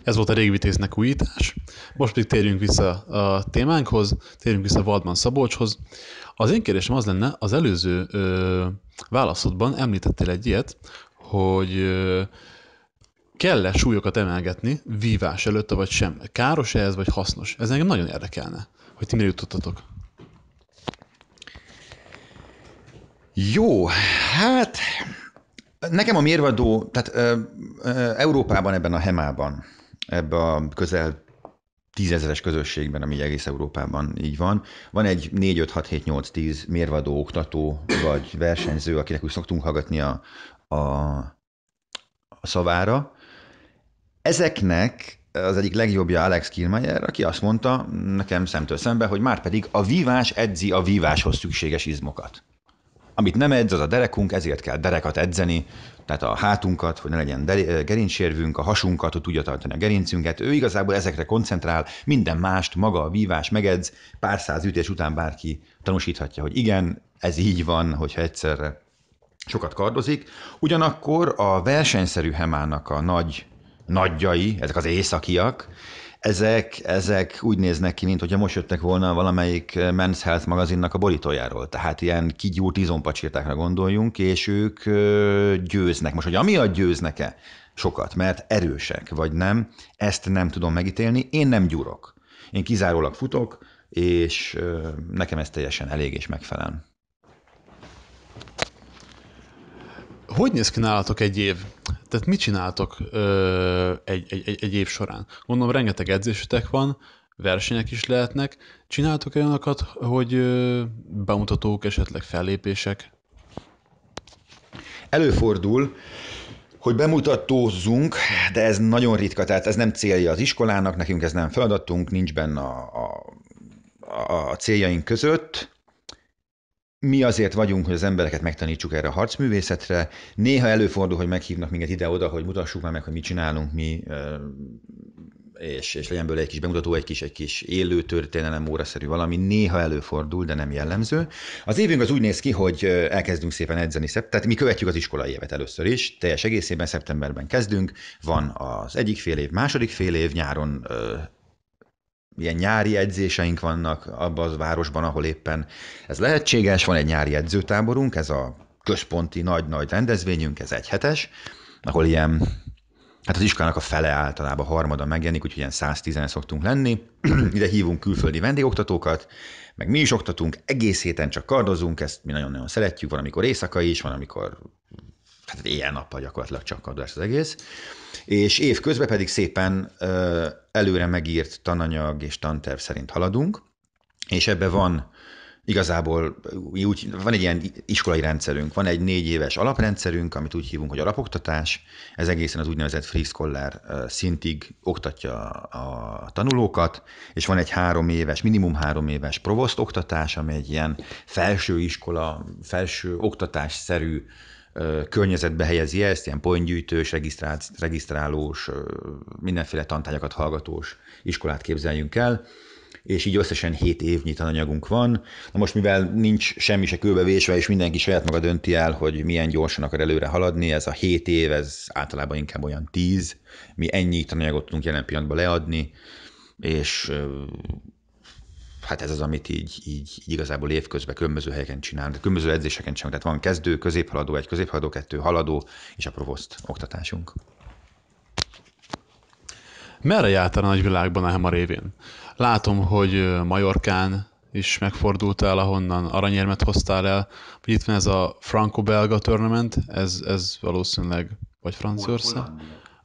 Ez volt a régi vitéznek újítás. Most pedig térjünk vissza a témánkhoz, térjünk vissza Valdman Szabolcshoz. Az én kérdésem az lenne, az előző ö, válaszodban említettél egy ilyet, hogy kell-e súlyokat emelgetni vívás előtt, vagy sem? Káros-e ez, vagy hasznos? Ez engem nagyon érdekelne, hogy ti mire jutottatok. Jó, hát nekem a mérvadó, tehát ö, ö, Európában ebben a hemában ebbe a közel tízezeres közösségben, ami egész Európában így van. Van egy 4, 5, 6, 7, 8, 10 mérvadó, oktató vagy versenyző, akinek úgy szoktunk hallgatni a, a, a szavára. Ezeknek az egyik legjobbja Alex Kirmayer, aki azt mondta nekem szemtől szembe, hogy már pedig a vívás edzi a víváshoz szükséges izmokat. Amit nem edz, az a derekunk, ezért kell derekat edzeni, tehát a hátunkat, hogy ne legyen gerincsérvünk, a hasunkat, hogy tudja tartani a gerincünket. Ő igazából ezekre koncentrál, minden mást maga a vívás megedz, pár száz ütés után bárki tanúsíthatja, hogy igen, ez így van, hogyha egyszerre sokat kardozik. Ugyanakkor a versenyszerű hemának a nagy nagyjai, ezek az északiak, ezek, ezek úgy néznek ki, mint hogyha most jöttek volna valamelyik Men's Health magazinnak a borítójáról. Tehát ilyen kigyúrt izompacsirtákra gondoljunk, és ők győznek. Most, hogy amiatt győznek-e sokat, mert erősek vagy nem, ezt nem tudom megítélni. Én nem gyúrok. Én kizárólag futok, és nekem ez teljesen elég és megfelel. hogy néz ki nálatok egy év? Tehát mit csináltok ö, egy, egy, egy év során? Mondom, rengeteg edzésetek van, versenyek is lehetnek. Csináltok olyanokat, hogy ö, bemutatók, esetleg fellépések? Előfordul, hogy bemutatózzunk, de ez nagyon ritka, tehát ez nem célja az iskolának, nekünk ez nem feladatunk, nincs benne a, a, a céljaink között mi azért vagyunk, hogy az embereket megtanítsuk erre a harcművészetre. Néha előfordul, hogy meghívnak minket ide-oda, hogy mutassuk már meg, hogy mit csinálunk mi, és, és legyen belőle egy kis bemutató, egy kis, egy kis élő történelem, óraszerű valami. Néha előfordul, de nem jellemző. Az évünk az úgy néz ki, hogy elkezdünk szépen edzeni, tehát mi követjük az iskolai évet először is, teljes egészében szeptemberben kezdünk, van az egyik fél év, második fél év, nyáron ilyen nyári edzéseink vannak abban az városban, ahol éppen ez lehetséges. Van egy nyári edzőtáborunk, ez a központi nagy-nagy rendezvényünk, ez egy hetes, ahol ilyen, hát az iskolának a fele általában harmada megjelenik, úgyhogy ilyen 110 szoktunk lenni. Ide hívunk külföldi vendégoktatókat, meg mi is oktatunk, egész héten csak kardozunk, ezt mi nagyon-nagyon szeretjük, van amikor éjszaka is, van amikor hát éjjel-nappal gyakorlatilag csak kardozás az egész. És évközben pedig szépen előre megírt tananyag és tanterv szerint haladunk, és ebbe van igazából úgy, van egy ilyen iskolai rendszerünk, van egy négy éves alaprendszerünk, amit úgy hívunk, hogy alapoktatás, ez egészen az úgynevezett free scholar szintig oktatja a tanulókat, és van egy három éves, minimum három éves provoszt oktatás, ami egy ilyen felső iskola, felső oktatásszerű környezetbe helyezi ezt, ilyen pontgyűjtős, regisztrálós, mindenféle tantányokat hallgatós iskolát képzeljünk el, és így összesen 7 évnyi tananyagunk van. Na most, mivel nincs semmi se kőbevésve, és mindenki saját maga dönti el, hogy milyen gyorsan akar előre haladni, ez a 7 év, ez általában inkább olyan 10, mi ennyi tananyagot tudunk jelen pillanatban leadni, és hát ez az, amit így, így, így igazából évközben különböző helyeken csinálunk, de különböző edzéseken csinálunk. Tehát van kezdő, középhaladó, egy középhaladó, kettő haladó, és a provoszt oktatásunk. Merre járt a nagyvilágban a Hema révén? Látom, hogy Majorkán is megfordultál, ahonnan aranyérmet hoztál el. Itt van ez a franco-belga tournament, ez, ez valószínűleg, vagy Franciaország?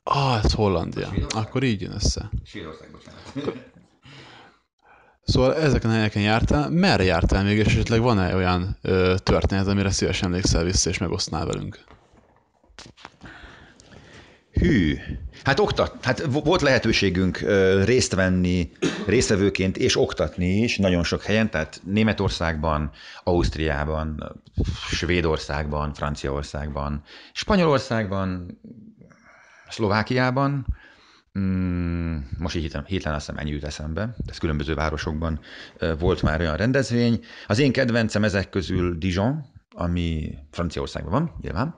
Ah, ez Hollandia. Akkor így jön össze. Sírország, bocsánat. Szóval ezeken a helyeken jártál, merre jártál még, és esetleg van-e olyan ö, történet, amire szívesen emlékszel vissza, és megosztnál velünk? Hű, hát oktat, hát volt lehetőségünk részt venni, résztvevőként és oktatni is nagyon sok helyen, tehát Németországban, Ausztriában, Svédországban, Franciaországban, Spanyolországban, Szlovákiában, Mm, most így hirtelen, hirtelen azt hiszem ennyi jut eszembe, ez különböző városokban volt már olyan rendezvény. Az én kedvencem ezek közül Dijon, ami Franciaországban van, nyilván.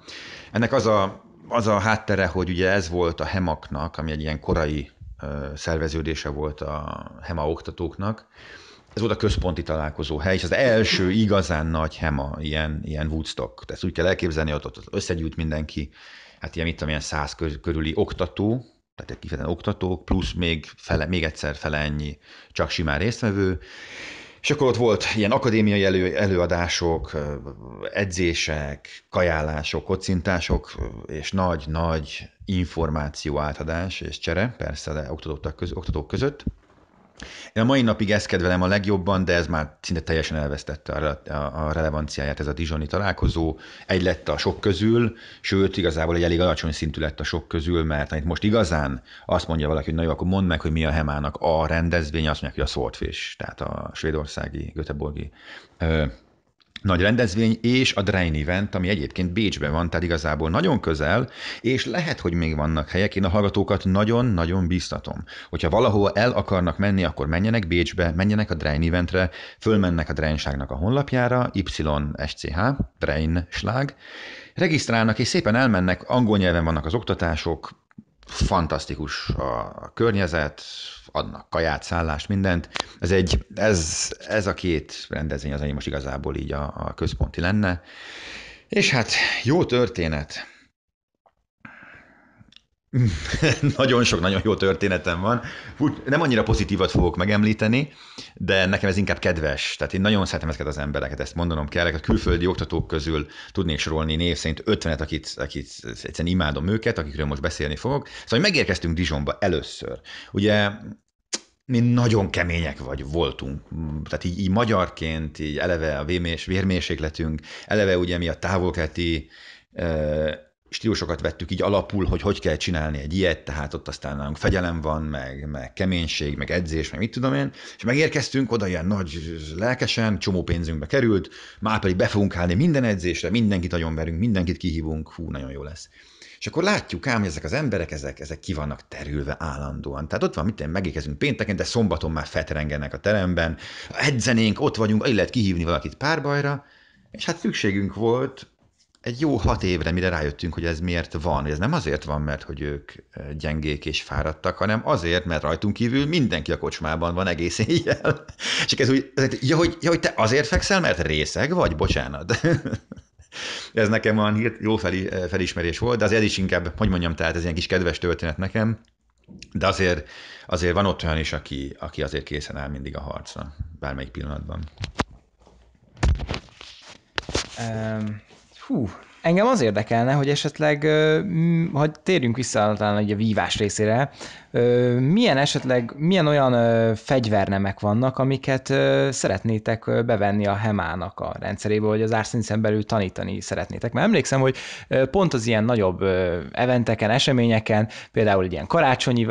Ennek az a, az a háttere, hogy ugye ez volt a hemaknak, ami egy ilyen korai szerveződése volt a HEMA oktatóknak. Ez volt a központi találkozó hely, és az első igazán nagy HEMA, ilyen, ilyen Woodstock. Tehát ezt úgy kell elképzelni, hogy ott, ott összegyűlt mindenki, hát ilyen, mit tudom, ilyen száz körüli oktató, tehát egy kifejezetten oktatók, plusz még, fele, még egyszer fele ennyi, csak simán résztvevő, és akkor ott volt ilyen akadémiai elő, előadások, edzések, kajálások, kocintások, és nagy-nagy információ átadás és csere, persze de oktatók, köz, oktatók között. Én a mai napig ezt kedvelem a legjobban, de ez már szinte teljesen elvesztette a, a relevanciáját ez a Dijoni találkozó. Egy lett a sok közül, sőt, igazából egy elég alacsony szintű lett a sok közül, mert itt most igazán azt mondja valaki, hogy na jó, akkor mondd meg, hogy mi a Hemának a rendezvény, azt mondják, hogy a Swordfish, tehát a svédországi, göteborgi nagy rendezvény, és a Drain Event, ami egyébként Bécsben van, tehát igazából nagyon közel, és lehet, hogy még vannak helyek. Én a hallgatókat nagyon-nagyon biztatom. Hogyha valahol el akarnak menni, akkor menjenek Bécsbe, menjenek a Drain Eventre, fölmennek a Drainságnak a honlapjára, YSCH, slag regisztrálnak, és szépen elmennek, angol nyelven vannak az oktatások, fantasztikus a környezet, adnak kaját, szállást, mindent. Ez, egy, ez, ez a két rendezvény az, ami most igazából így a, a központi lenne. És hát jó történet. nagyon sok, nagyon jó történetem van. Nem annyira pozitívat fogok megemlíteni, de nekem ez inkább kedves. Tehát én nagyon szeretem ezeket az embereket, ezt mondanom kell. A külföldi oktatók közül tudnék sorolni név szerint 50-et, akit, akit egyszerűen imádom őket, akikről most beszélni fogok. Szóval megérkeztünk Dijonba először. Ugye mi nagyon kemények vagy voltunk. Tehát így, így magyarként, így eleve a vérmérsékletünk, eleve ugye mi a távolkeleti stílusokat vettük így alapul, hogy hogy kell csinálni egy ilyet, tehát ott aztán nálunk fegyelem van, meg, meg keménység, meg edzés, meg mit tudom én, és megérkeztünk oda ilyen nagy lelkesen, csomó pénzünkbe került, már pedig be fogunk állni minden edzésre, mindenkit verünk, mindenkit kihívunk, hú, nagyon jó lesz. És akkor látjuk ám, hogy ezek az emberek, ezek, ezek ki vannak terülve állandóan. Tehát ott van, mit megékezünk pénteken, de szombaton már feterengenek a teremben, edzenénk, ott vagyunk, illet kihívni valakit párbajra, és hát szükségünk volt egy jó hat évre, mire rájöttünk, hogy ez miért van. Ez nem azért van, mert hogy ők eh, gyengék és fáradtak, hanem azért, mert rajtunk kívül mindenki a kocsmában van egész éjjel. És ez úgy, ja, hogy, ja, hogy te azért fekszel, mert részeg vagy? Bocsánat. ez nekem olyan jó eh, felismerés volt, de azért is inkább, hogy mondjam, tehát ez ilyen kis kedves történet nekem, de azért, azért van ott olyan is, aki, aki azért készen áll mindig a harcra, bármelyik pillanatban. Um Puh Engem az érdekelne, hogy esetleg, ha térjünk vissza talán a vívás részére, milyen esetleg, milyen olyan fegyvernemek vannak, amiket szeretnétek bevenni a Hemának a rendszerébe, vagy az Arsenicen belül tanítani szeretnétek? Mert emlékszem, hogy pont az ilyen nagyobb eventeken, eseményeken, például egy ilyen karácsonyi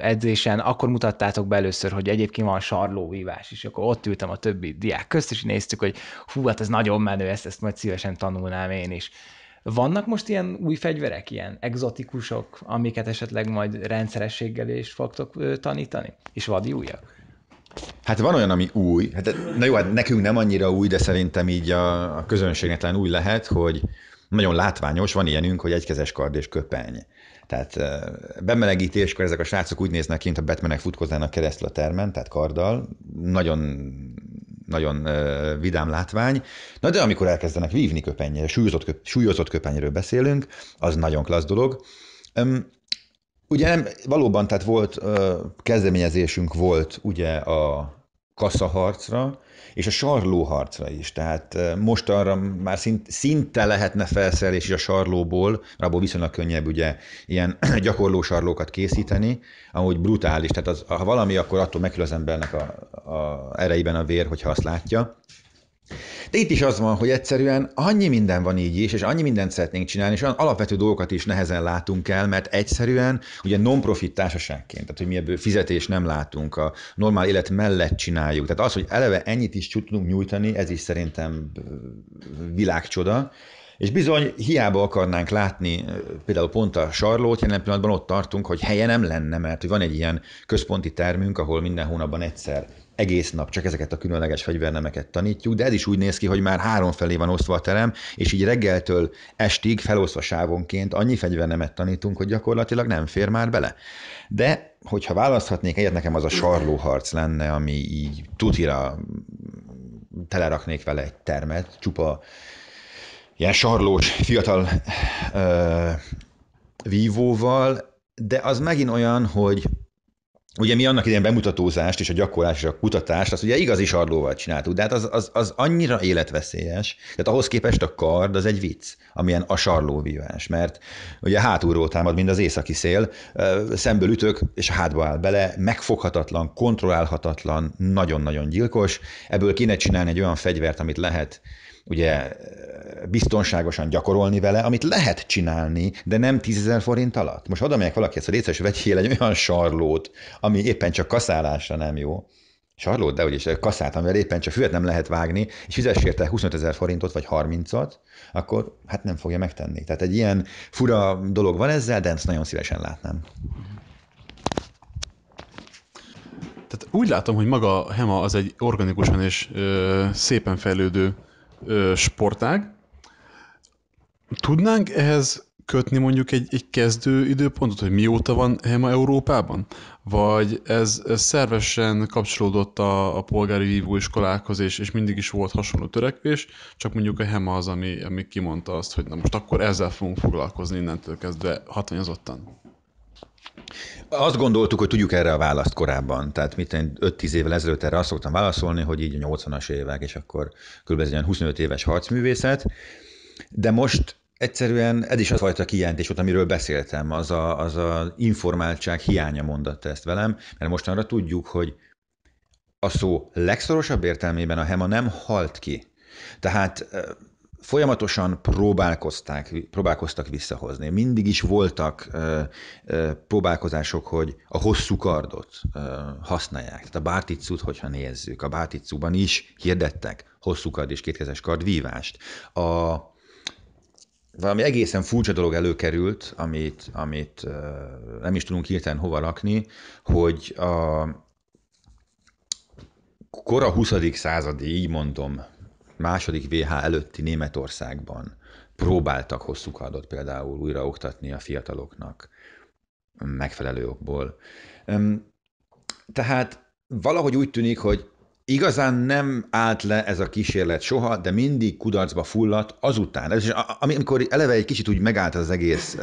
edzésen, akkor mutattátok be először, hogy egyébként van sarlóvívás, és akkor ott ültem a többi diák közt, és néztük, hogy hú, hát ez nagyon menő, ezt, ezt majd szívesen tanulnám én is. Vannak most ilyen új fegyverek, ilyen exotikusok, amiket esetleg majd rendszerességgel is fogtok tanítani? És vadi újak? Hát van olyan, ami új. Hát, na jó, hát nekünk nem annyira új, de szerintem így a, a közönségnek talán új lehet, hogy nagyon látványos, van ilyenünk, hogy egykezes kard és köpeny. Tehát bemelegítéskor ezek a srácok úgy néznek ki, mint a Batmanek futkoznának keresztül a termen, tehát karddal. Nagyon nagyon vidám látvány. Na de amikor elkezdenek vívni köpennyel, súlyozott, köp, súlyozott köpenyről beszélünk, az nagyon klassz dolog. Ugye nem, valóban, tehát volt, kezdeményezésünk volt ugye a kaszaharcra, és a sarlóharcra is. Tehát most arra már szint, szinte lehetne felszerelés is a sarlóból, abból viszonylag könnyebb ugye ilyen gyakorló sarlókat készíteni, amúgy brutális, tehát az, ha valami, akkor attól megül az embernek a, a erejében a vér, hogyha azt látja. De itt is az van, hogy egyszerűen annyi minden van így is, és annyi mindent szeretnénk csinálni, és olyan alapvető dolgokat is nehezen látunk el, mert egyszerűen ugye non-profit társaságként, tehát hogy mi ebből fizetés nem látunk, a normál élet mellett csináljuk. Tehát az, hogy eleve ennyit is tudunk nyújtani, ez is szerintem világcsoda. És bizony, hiába akarnánk látni például pont a sarlót, jelen pillanatban ott tartunk, hogy helye nem lenne, mert van egy ilyen központi termünk, ahol minden hónapban egyszer egész nap csak ezeket a különleges fegyvernemeket tanítjuk, de ez is úgy néz ki, hogy már három felé van osztva a terem, és így reggeltől estig felosztva sávonként annyi fegyvernemet tanítunk, hogy gyakorlatilag nem fér már bele. De hogyha választhatnék egyet, nekem az a sarlóharc lenne, ami így tutira teleraknék vele egy termet, csupa ilyen sarlós, fiatal ö, vívóval, de az megint olyan, hogy ugye mi annak idején bemutatózást és a gyakorlás és a kutatást, azt ugye igazi sarlóval csináltuk, de hát az, az, az annyira életveszélyes, tehát ahhoz képest a kard az egy vicc, amilyen a sarlóvívás, mert ugye hátulról támad, mind az északi szél, szemből ütök, és a hátba áll bele, megfoghatatlan, kontrollálhatatlan, nagyon-nagyon gyilkos, ebből kéne csinálni egy olyan fegyvert, amit lehet ugye e, biztonságosan gyakorolni vele, amit lehet csinálni, de nem 10 forint alatt. Most oda megyek ezt a részes, vegyél egy olyan sarlót, ami éppen csak kaszálásra nem jó, sarlót, de úgyis e, kaszát, amivel éppen csak füvet nem lehet vágni, és fizess érte 25 ezer forintot, vagy 30-at, akkor hát nem fogja megtenni. Tehát egy ilyen fura dolog van ezzel, de ezt nagyon szívesen látnám. Tehát úgy látom, hogy maga a HEMA az egy organikusan és ö, szépen fejlődő ö, sportág. Tudnánk ehhez kötni mondjuk egy, egy kezdő időpontot, hogy mióta van HEMA Európában? Vagy ez, ez szervesen kapcsolódott a, a polgári vívóiskolákhoz, és, és mindig is volt hasonló törekvés, csak mondjuk a HEMA az, ami, ami kimondta azt, hogy na most akkor ezzel fogunk foglalkozni innentől kezdve hatványozottan. Azt gondoltuk, hogy tudjuk erre a választ korábban. Tehát mit én 5-10 évvel ezelőtt erre azt szoktam válaszolni, hogy így a 80-as évek, és akkor kb. 25 éves harcművészet. De most egyszerűen ez is az fajta kijelentés volt, amiről beszéltem, az a, az a informáltság hiánya mondatta ezt velem, mert mostanra tudjuk, hogy a szó legszorosabb értelmében a hema nem halt ki. Tehát folyamatosan próbálkozták, próbálkoztak visszahozni. Mindig is voltak ö, ö, próbálkozások, hogy a hosszú kardot ö, használják. Tehát a báticút, hogyha nézzük, a báticúban is hirdettek hosszú kard és kétkezes kard vívást. A valami egészen furcsa dolog előkerült, amit, amit nem is tudunk hirtelen hova rakni, hogy a kora 20. századi, így mondom, második VH előtti Németországban próbáltak hosszú kardot például újra oktatni a fiataloknak megfelelő okból. Tehát valahogy úgy tűnik, hogy igazán nem állt le ez a kísérlet soha, de mindig kudarcba fulladt azután. Ez, amikor eleve egy kicsit úgy megállt az egész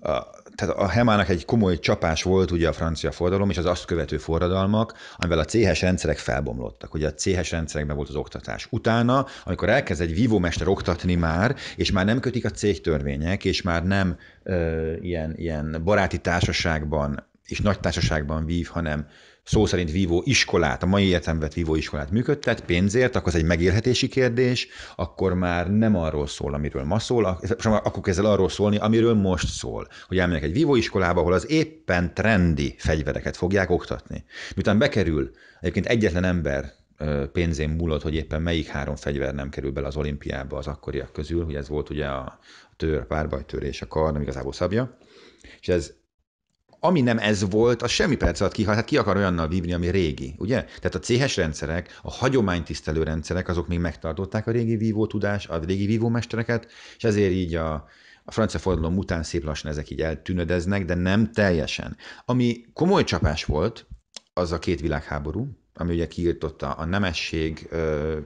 a, tehát a Hemának egy komoly csapás volt ugye a francia forradalom és az azt követő forradalmak, amivel a céhes rendszerek felbomlottak. Ugye a céhes rendszerekben volt az oktatás. Utána, amikor elkezd egy vívómester oktatni már, és már nem kötik a törvények, és már nem ö, ilyen, ilyen baráti társaságban és nagy társaságban vív, hanem szó szerint vívó iskolát, a mai értelmet vívó iskolát működtet pénzért, akkor ez egy megélhetési kérdés, akkor már nem arról szól, amiről ma szól, akkor kezd el arról szólni, amiről most szól, hogy elmegyek egy iskolába, ahol az éppen trendi fegyvereket fogják oktatni. Miután bekerül egyébként egyetlen ember pénzén múlott, hogy éppen melyik három fegyver nem kerül bele az olimpiába az akkoriak közül, hogy ez volt ugye a tör, párbajtör és a kar, nem igazából szabja, és ez ami nem ez volt, az semmi perc alatt kihal, hát ki akar olyannal vívni, ami régi, ugye? Tehát a céhes rendszerek, a hagyománytisztelő rendszerek, azok még megtartották a régi vívótudás, a régi vívómestereket, és ezért így a, a francia fordulom után szép lassan ezek így eltűnödeznek, de nem teljesen. Ami komoly csapás volt, az a két világháború, ami ugye kiirtotta a nemesség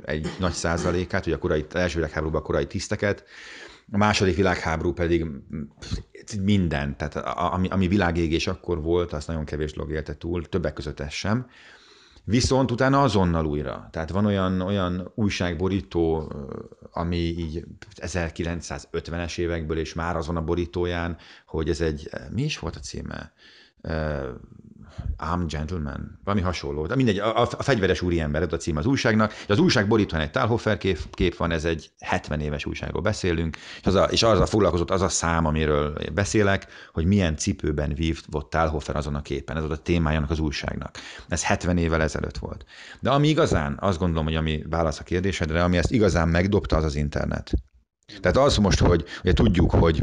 egy nagy százalékát, ugye a korai, az első világháborúban a korai tiszteket, a második világháború pedig mm, minden, tehát ami, ami világégés akkor volt, azt nagyon kevés dolog élte túl, többek között ez sem. Viszont utána azonnal újra. Tehát van olyan, olyan újságborító, ami így 1950-es évekből, és már azon a borítóján, hogy ez egy, mi is volt a címe? I'm Gentleman, valami hasonló. De mindegy, a, a fegyveres ember ez a cím az újságnak, és az újság itt egy Tálhofer kép, kép van, ez egy 70 éves újságról beszélünk, és, az a, és a foglalkozott az a szám, amiről beszélek, hogy milyen cipőben vívott Tálhofer azon a képen, ez volt a témájának az újságnak. Ez 70 évvel ezelőtt volt. De ami igazán, azt gondolom, hogy ami válasz a kérdésedre, ami ezt igazán megdobta, az az internet. Tehát az most, hogy ugye tudjuk, hogy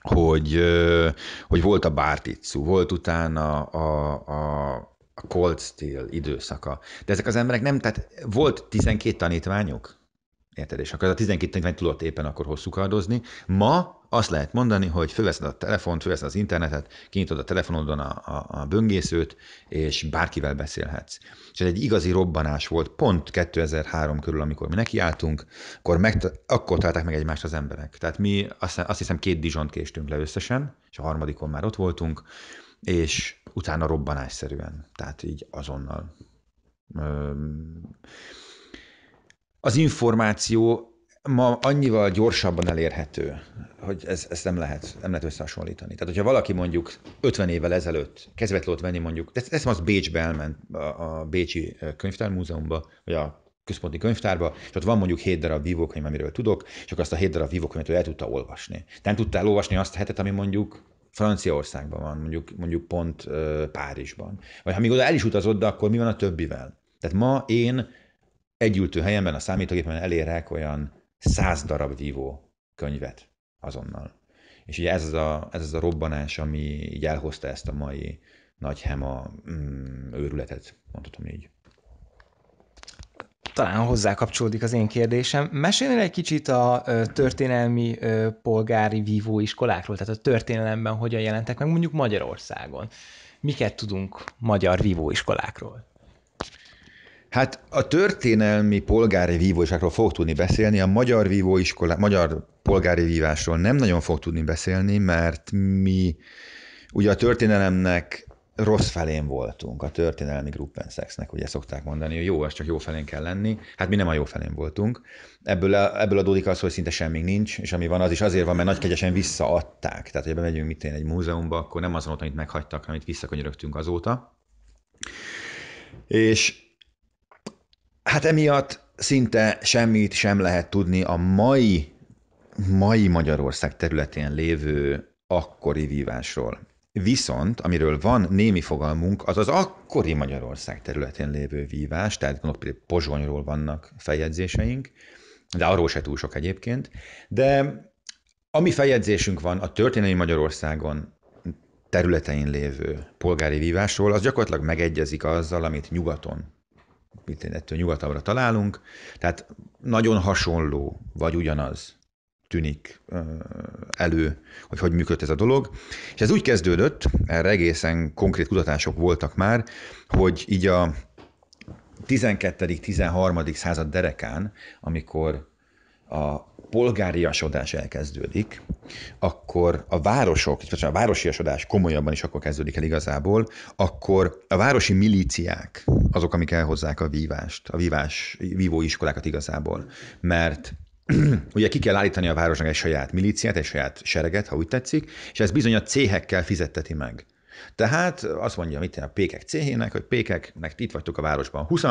hogy, hogy volt a Bárticu, volt utána a, a, a Cold Steel időszaka. De ezek az emberek nem, tehát volt 12 tanítványuk, érted? És akkor ez a 12 tanítvány tudott éppen akkor hosszú kardozni. Ma azt lehet mondani, hogy fölveszed a telefont, fölveszed az internetet, kinyitod a telefonodon a, a, a böngészőt, és bárkivel beszélhetsz. És ez egy igazi robbanás volt, pont 2003 körül, amikor mi nekiálltunk, akkor, meg, akkor találták meg egymást az emberek. Tehát mi azt, azt hiszem két dizsont késtünk le összesen, és a harmadikon már ott voltunk, és utána robbanásszerűen, tehát így azonnal. Az információ ma annyival gyorsabban elérhető, hogy ez, ez nem, lehet, nem lehet összehasonlítani. Tehát, hogyha valaki mondjuk 50 évvel ezelőtt lót venni mondjuk, de ezt most Bécsbe elment a, a Bécsi Könyvtármúzeumba, vagy a központi könyvtárba, és ott van mondjuk 7 darab vívókönyv, amiről tudok, csak azt a 7 darab vívókönyvet el tudta olvasni. Nem tudtál olvasni azt a hetet, ami mondjuk Franciaországban van, mondjuk, mondjuk pont Párizsban. Vagy ha még oda el is utazod, de akkor mi van a többivel? Tehát ma én együltő helyemben a számítógépen elérek olyan száz darab vívó könyvet azonnal. És ugye ez az a, ez az a robbanás, ami így elhozta ezt a mai nagy hema mm, őrületet, mondhatom így. Talán hozzá kapcsolódik az én kérdésem. Mesélnél egy kicsit a történelmi polgári vívóiskolákról, tehát a történelemben hogyan jelentek meg mondjuk Magyarországon. Miket tudunk magyar vívóiskolákról? Hát a történelmi polgári vívóságról fog tudni beszélni, a magyar vívóiskola, magyar polgári vívásról nem nagyon fog tudni beszélni, mert mi ugye a történelemnek rossz felén voltunk, a történelmi gruppenszexnek, ugye szokták mondani, hogy jó, az csak jó felén kell lenni. Hát mi nem a jó felén voltunk. Ebből, a, ebből adódik az, hogy szinte semmi nincs, és ami van, az is azért van, mert nagykegyesen visszaadták. Tehát, hogy bemegyünk mit én egy múzeumba, akkor nem azon ott, amit meghagytak, amit itt visszakönyörögtünk azóta. És Hát emiatt szinte semmit sem lehet tudni a mai, mai Magyarország területén lévő akkori vívásról. Viszont, amiről van némi fogalmunk, az az akkori Magyarország területén lévő vívás, tehát például Pozsonyról vannak feljegyzéseink, de arról se túl sok egyébként, de ami feljegyzésünk van a történelmi Magyarországon területein lévő polgári vívásról, az gyakorlatilag megegyezik azzal, amit nyugaton mit én ettől nyugatabbra találunk, tehát nagyon hasonló, vagy ugyanaz tűnik elő, hogy hogy működött ez a dolog. És ez úgy kezdődött, erre egészen konkrét kutatások voltak már, hogy így a 12.-13. század derekán, amikor a polgáriasodás elkezdődik, akkor a városok, a városiasodás komolyabban is akkor kezdődik el igazából, akkor a városi milíciák azok, amik elhozzák a vívást, a vívás, vívóiskolákat igazából. Mert ugye ki kell állítani a városnak egy saját milíciát, egy saját sereget, ha úgy tetszik, és ez bizony a céhekkel fizetteti meg. Tehát azt mondja, mit a pékek céhének, hogy pékek, meg itt vagytok a városban 20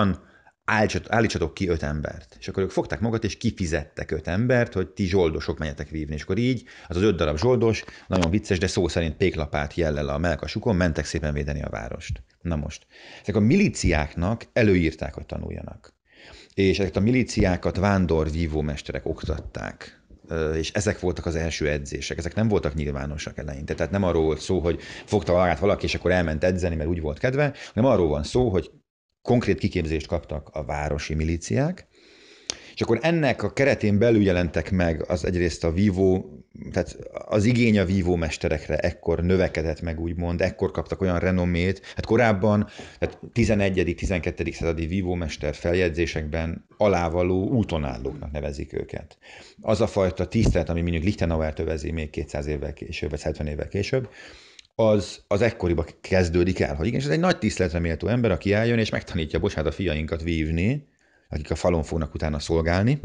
állítsatok ki öt embert. És akkor ők fogták magat, és kifizettek öt embert, hogy ti zsoldosok menjetek vívni. És akkor így az az öt darab zsoldos, nagyon vicces, de szó szerint péklapát jellel a melkasukon, mentek szépen védeni a várost. Na most. Ezek a miliciáknak előírták, hogy tanuljanak. És ezeket a miliciákat vándorvívó mesterek oktatták és ezek voltak az első edzések, ezek nem voltak nyilvánosak eleinte. Tehát nem arról volt szó, hogy fogta magát valaki, és akkor elment edzeni, mert úgy volt kedve, hanem arról van szó, hogy konkrét kiképzést kaptak a városi milíciák, és akkor ennek a keretén belül jelentek meg az egyrészt a vívó, tehát az igény a vívó mesterekre ekkor növekedett meg, úgymond, ekkor kaptak olyan renomét. Hát korábban, tehát 11.-12. századi vívómester feljegyzésekben alávaló útonállóknak nevezik őket. Az a fajta tisztelet, ami mondjuk Lichtenauer tövezi még 200 évvel később, vagy 70 évvel később, az, az ekkoriban kezdődik el, hogy igen, és ez egy nagy tiszteletre méltó ember, aki eljön és megtanítja, bocsánat, a fiainkat vívni, akik a falon fognak utána szolgálni,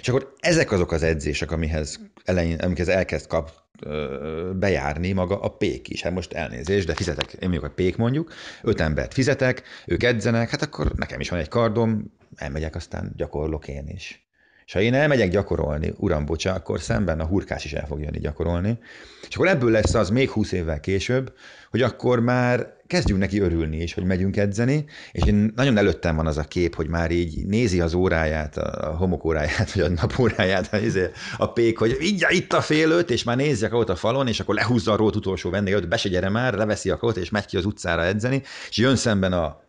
és akkor ezek azok az edzések, amihez, elején, amikhez elkezd kap, bejárni maga a pék is. Hát most elnézés, de fizetek, én mondjuk a pék mondjuk, öt embert fizetek, ők edzenek, hát akkor nekem is van egy kardom, elmegyek, aztán gyakorlok én is. És ha én elmegyek gyakorolni, uram, bocsa, akkor szemben a hurkás is el fog jönni gyakorolni. És akkor ebből lesz az még 20 évvel később, hogy akkor már kezdjünk neki örülni is, hogy megyünk edzeni, és én nagyon előttem van az a kép, hogy már így nézi az óráját, a homokóráját, vagy a napóráját, izé, a pék, hogy így itt a félőt, és már nézzek ott a falon, és akkor lehúzza a rót utolsó vendéget, be se már, leveszi a kot, és megy ki az utcára edzeni, és jön szemben a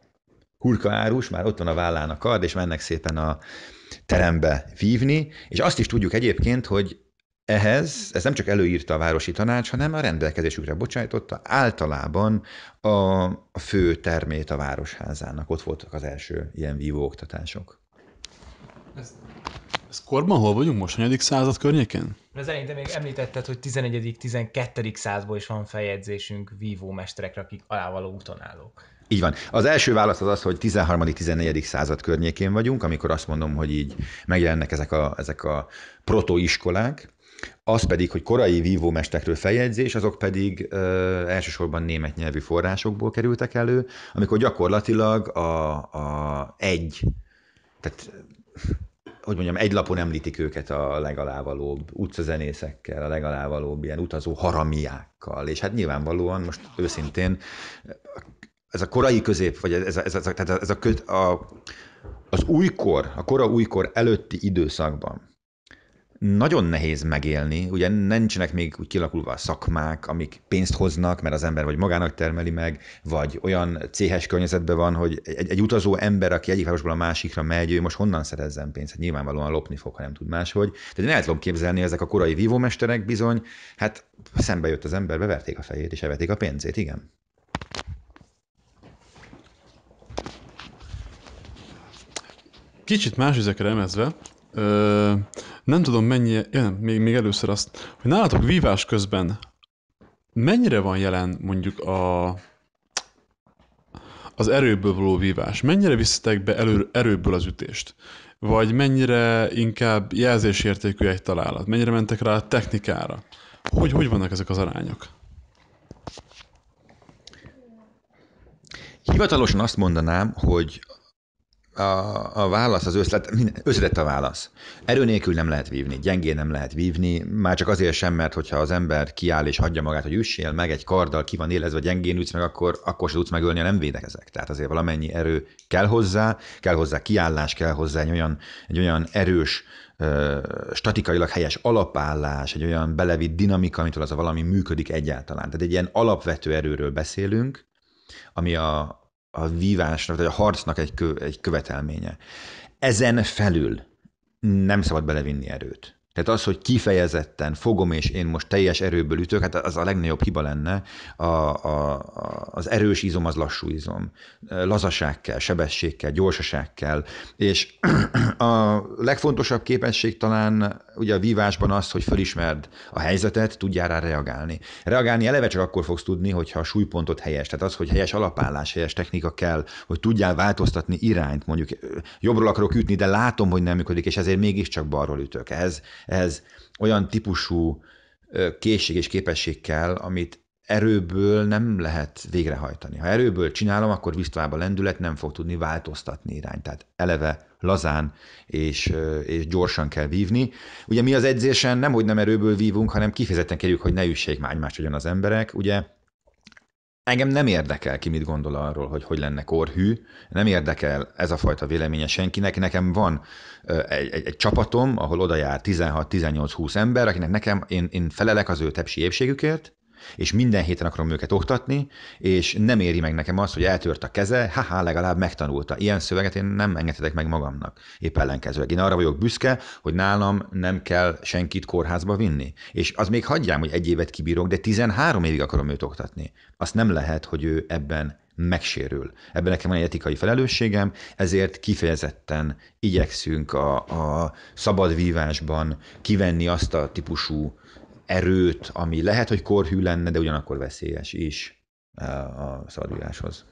árus, már ott van a vállán a kard, és mennek szépen a, terembe vívni, és azt is tudjuk egyébként, hogy ehhez, ez nem csak előírta a városi tanács, hanem a rendelkezésükre bocsájtotta általában a, a fő termét a városházának. Ott voltak az első ilyen vívóoktatások. Ez, ez korban hol vagyunk most? Hanyadik század környéken? De az eleinte még említetted, hogy 11.-12. százból is van feljegyzésünk vívómesterekre, akik alávaló utonállók. Így van. Az első válasz az az, hogy 13.-14. század környékén vagyunk, amikor azt mondom, hogy így megjelennek ezek a, ezek a protoiskolák, az pedig, hogy korai vívómestekről feljegyzés, azok pedig ö, elsősorban német nyelvű forrásokból kerültek elő, amikor gyakorlatilag a, a egy, tehát hogy mondjam, egy lapon említik őket a legalávalóbb utcazenészekkel, a legalávalóbb ilyen utazó haramiákkal, és hát nyilvánvalóan most őszintén ez a korai közép, vagy ez ez, ez tehát ez a, köz, a az újkor, a kora újkor előtti időszakban nagyon nehéz megélni, ugye nincsenek még úgy kilakulva a szakmák, amik pénzt hoznak, mert az ember vagy magának termeli meg, vagy olyan céhes környezetben van, hogy egy, egy utazó ember, aki egyik városból a másikra megy, ő most honnan szerezzen pénzt? Hát nyilvánvalóan lopni fog, ha nem tud máshogy. Tehát én el tudom képzelni, ezek a korai vívómesterek bizony, hát szembe jött az ember, beverték a fejét és elvették a pénzét, igen. Kicsit más üzekre emezve, ö, nem tudom mennyi, ja nem, még, még először azt, hogy nálatok vívás közben mennyire van jelen mondjuk a, az erőből való vívás? Mennyire visztek be elő, erőből az ütést? Vagy mennyire inkább jelzésértékű egy találat? Mennyire mentek rá a technikára? Hogy, hogy vannak ezek az arányok? Hivatalosan azt mondanám, hogy a, a válasz, az összlet, összetett a válasz. Erő nélkül nem lehet vívni, gyengén nem lehet vívni, már csak azért sem, mert hogyha az ember kiáll és hagyja magát, hogy üssél meg egy karddal, ki van élezve, gyengén ütsz meg, akkor, akkor se tudsz megölni, nem védekezek. Tehát azért valamennyi erő kell hozzá, kell hozzá kiállás, kell hozzá egy olyan, egy olyan erős, statikailag helyes alapállás, egy olyan belevitt dinamika, amitől az a valami működik egyáltalán. Tehát egy ilyen alapvető erőről beszélünk, ami a, a vívásnak, vagy a harcnak egy, kö, egy követelménye. Ezen felül nem szabad belevinni erőt. Tehát az, hogy kifejezetten fogom és én most teljes erőből ütök, hát az a legnagyobb hiba lenne. A, a, a, az erős izom az lassú izom. Lazaság kell, sebesség kell, gyorsaság kell. És a legfontosabb képesség talán ugye a vívásban az, hogy felismerd a helyzetet, tudjál rá reagálni. Reagálni eleve csak akkor fogsz tudni, hogyha a súlypontot helyes. Tehát az, hogy helyes alapállás, helyes technika kell, hogy tudjál változtatni irányt, mondjuk jobbról akarok ütni, de látom, hogy nem működik, és ezért mégiscsak balról ütök. Ez ehhez olyan típusú készség és képesség kell, amit erőből nem lehet végrehajtani. Ha erőből csinálom, akkor vissztolább a lendület nem fog tudni változtatni irányt. Tehát eleve lazán és, és gyorsan kell vívni. Ugye mi az edzésen nem, hogy nem erőből vívunk, hanem kifejezetten kérjük, hogy ne üssék már egymást az emberek. Ugye Engem nem érdekel ki, mit gondol arról, hogy hogy lenne korhű, nem érdekel ez a fajta véleménye senkinek. Nekem van egy, egy, egy csapatom, ahol oda jár 16-18-20 ember, akinek nekem, én, én felelek az ő tepsi épségükért, és minden héten akarom őket oktatni, és nem éri meg nekem azt, hogy eltört a keze, ha legalább megtanulta. Ilyen szöveget én nem engedhetek meg magamnak. Épp ellenkezőleg. Én arra vagyok büszke, hogy nálam nem kell senkit kórházba vinni. És az még hagyjám, hogy egy évet kibírok, de 13 évig akarom őt oktatni. Azt nem lehet, hogy ő ebben megsérül. Ebben nekem van egy etikai felelősségem, ezért kifejezetten igyekszünk a, a szabad vívásban kivenni azt a típusú erőt, ami lehet, hogy korhű lenne, de ugyanakkor veszélyes is eh, a szabaduláshoz.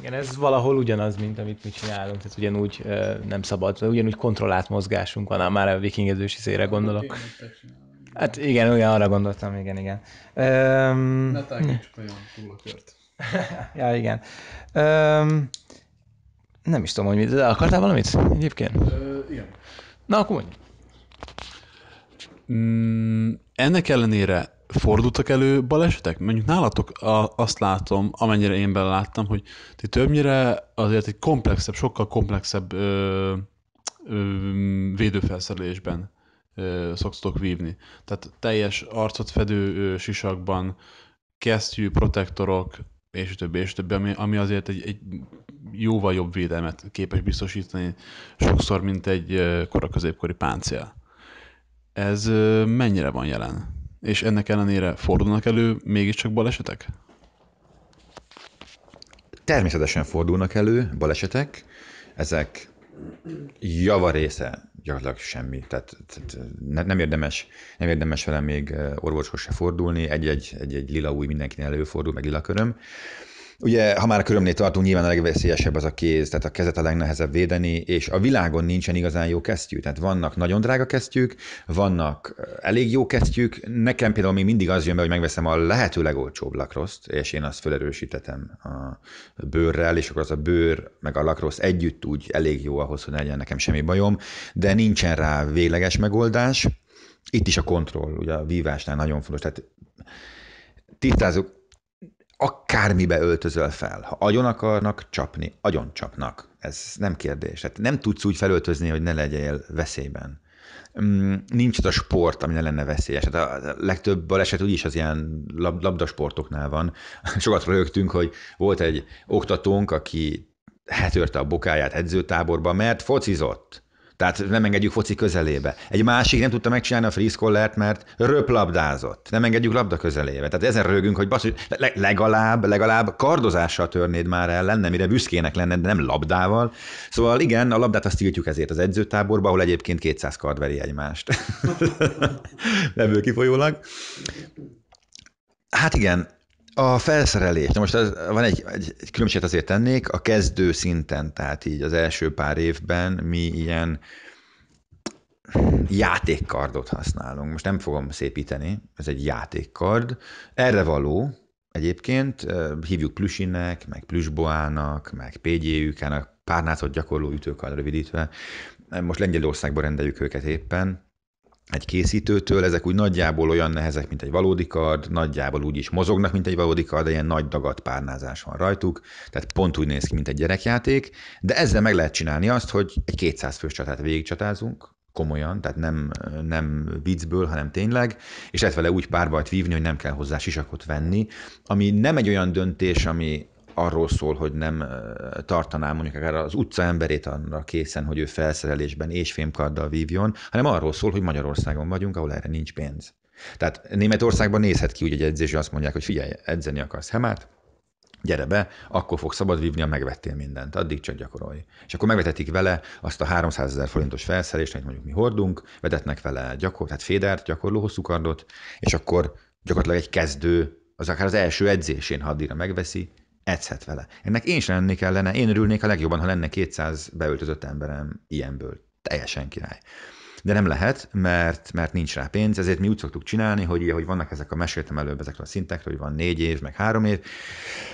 Igen, ez valahol ugyanaz, mint amit mi csinálunk, tehát ugyanúgy eh, nem szabad, ugyanúgy kontrollált mozgásunk van, már a vikingezős izére gondolok. Hát igen, olyan arra gondoltam, igen, igen. Öm... Ehm, ne tágítsuk nagyon túl a kört. ja, igen. Öm... Ehm, nem is tudom, hogy mit, de akartál valamit egyébként? Ö, igen. Na, akkor mondjuk. Mm, ennek ellenére fordultak elő balesetek? Mondjuk nálatok a, azt látom, amennyire én beláttam, hogy ti többnyire azért egy komplexebb, sokkal komplexebb ö, ö, védőfelszerelésben ö, szoktok vívni. Tehát teljes arcot fedő ö, sisakban, kesztyű, protektorok, és többi, és többi, ami, ami azért egy, egy jóval jobb védelmet képes biztosítani sokszor, mint egy korak középkori páncél ez mennyire van jelen? És ennek ellenére fordulnak elő mégiscsak balesetek? Természetesen fordulnak elő balesetek, ezek java része gyakorlatilag semmi, tehát, tehát nem, érdemes, nem érdemes vele még orvoshoz se fordulni, egy-egy, egy-egy lila új mindenkinél előfordul, meg lila köröm, Ugye, ha már a körömnél tartunk, nyilván a legveszélyesebb az a kéz, tehát a kezet a legnehezebb védeni, és a világon nincsen igazán jó kesztyű. Tehát vannak nagyon drága kesztyűk, vannak eh, elég jó kesztyűk. Nekem például még mindig az jön be, hogy megveszem a lehető legolcsóbb lakroszt, és én azt felerősítetem a bőrrel, és akkor az a bőr meg a lakrosz együtt úgy elég jó ahhoz, hogy ne legyen nekem semmi bajom, de nincsen rá végleges megoldás. Itt is a kontroll, ugye a vívásnál nagyon fontos. Tehát tisztázunk, akármibe öltözöl fel. Ha agyon akarnak csapni, agyon csapnak. Ez nem kérdés. Tehát nem tudsz úgy felöltözni, hogy ne legyél veszélyben. Mm, nincs az a sport, ami ne lenne veszélyes. Tehát a legtöbb baleset úgyis az ilyen lab, labdasportoknál van. Sokat rögtünk, hogy volt egy oktatónk, aki hetörte a bokáját edzőtáborba, mert focizott. Tehát nem engedjük foci közelébe. Egy másik nem tudta megcsinálni a friszkollert, mert röplabdázott. Nem engedjük labda közelébe. Tehát ezen rögünk, hogy basz, legalább, legalább kardozással törnéd már el, lenne, mire büszkének lenne, de nem labdával. Szóval igen, a labdát azt tiltjuk ezért az edzőtáborba, ahol egyébként 200 kard veri egymást. Ebből kifolyólag. Hát igen, a felszerelés. Na most az, van egy, egy, egy különbséget azért tennék, a kezdő szinten, tehát így az első pár évben mi ilyen játékkardot használunk. Most nem fogom szépíteni, ez egy játékkard. Erre való egyébként, hívjuk plüsinek, meg plüsboának, meg PGÜK-ának, párnátot gyakorló ütőkard rövidítve. Most Lengyelországban rendeljük őket éppen, egy készítőtől, ezek úgy nagyjából olyan nehezek, mint egy valódi kard, nagyjából úgy is mozognak, mint egy valódi kard, de ilyen nagy dagat párnázás van rajtuk, tehát pont úgy néz ki, mint egy gyerekjáték, de ezzel meg lehet csinálni azt, hogy egy 200 fős csatát végigcsatázunk, komolyan, tehát nem, nem viccből, hanem tényleg, és lehet vele úgy párbajt vívni, hogy nem kell hozzá sisakot venni, ami nem egy olyan döntés, ami, arról szól, hogy nem tartaná mondjuk akár az utca emberét arra készen, hogy ő felszerelésben és fémkarddal vívjon, hanem arról szól, hogy Magyarországon vagyunk, ahol erre nincs pénz. Tehát Németországban nézhet ki úgy egy edzés, azt mondják, hogy figyelj, edzeni akarsz hemát, gyere be, akkor fog szabad vívni, ha megvettél mindent, addig csak gyakorolj. És akkor megvetetik vele azt a 300 ezer forintos felszerelést, amit mondjuk mi hordunk, vetetnek vele gyakor, tehát fédert, gyakorló hosszú kardot, és akkor gyakorlatilag egy kezdő, az akár az első edzésén, ha addigra megveszi, edzhet vele. Ennek én sem lennék ellene, én örülnék a legjobban, ha lenne 200 beöltözött emberem ilyenből. Teljesen király. De nem lehet, mert, mert nincs rá pénz, ezért mi úgy szoktuk csinálni, hogy, hogy vannak ezek a, meséltem előbb ezekről a szintekről, hogy van négy év, meg három év,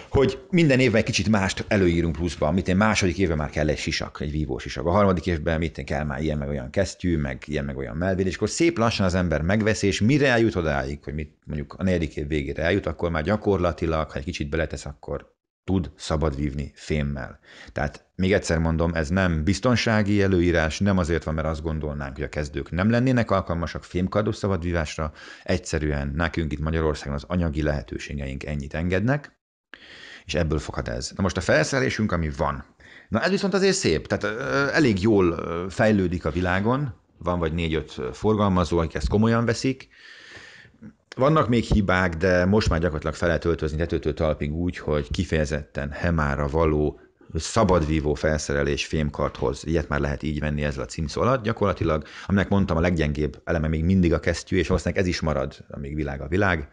hogy minden évben egy kicsit mást előírunk pluszban, mit én második évben már kell egy sisak, egy vívós sisak, a harmadik évben mit én kell már ilyen meg olyan kesztyű, meg ilyen meg olyan melvéd, és akkor szép lassan az ember megveszi, és mire eljut odáig, hogy mit mondjuk a negyedik év végére eljut, akkor már gyakorlatilag, ha egy kicsit beletesz, akkor tud szabadvívni fémmel. Tehát még egyszer mondom, ez nem biztonsági előírás, nem azért van, mert azt gondolnánk, hogy a kezdők nem lennének alkalmasak fémkardos szabadvívásra, egyszerűen nekünk itt Magyarországon az anyagi lehetőségeink ennyit engednek, és ebből fakad ez. Na most a felszerelésünk, ami van. Na ez viszont azért szép, tehát elég jól fejlődik a világon, van vagy négy-öt forgalmazó, akik ezt komolyan veszik, vannak még hibák, de most már gyakorlatilag fel lehet öltözni tetőtől talpig úgy, hogy kifejezetten hemára való szabadvívó felszerelés fémkarthoz, ilyet már lehet így venni ezzel a címszó alatt gyakorlatilag, aminek mondtam a leggyengébb eleme még mindig a kesztyű, és valószínűleg ez is marad, amíg világ a világ.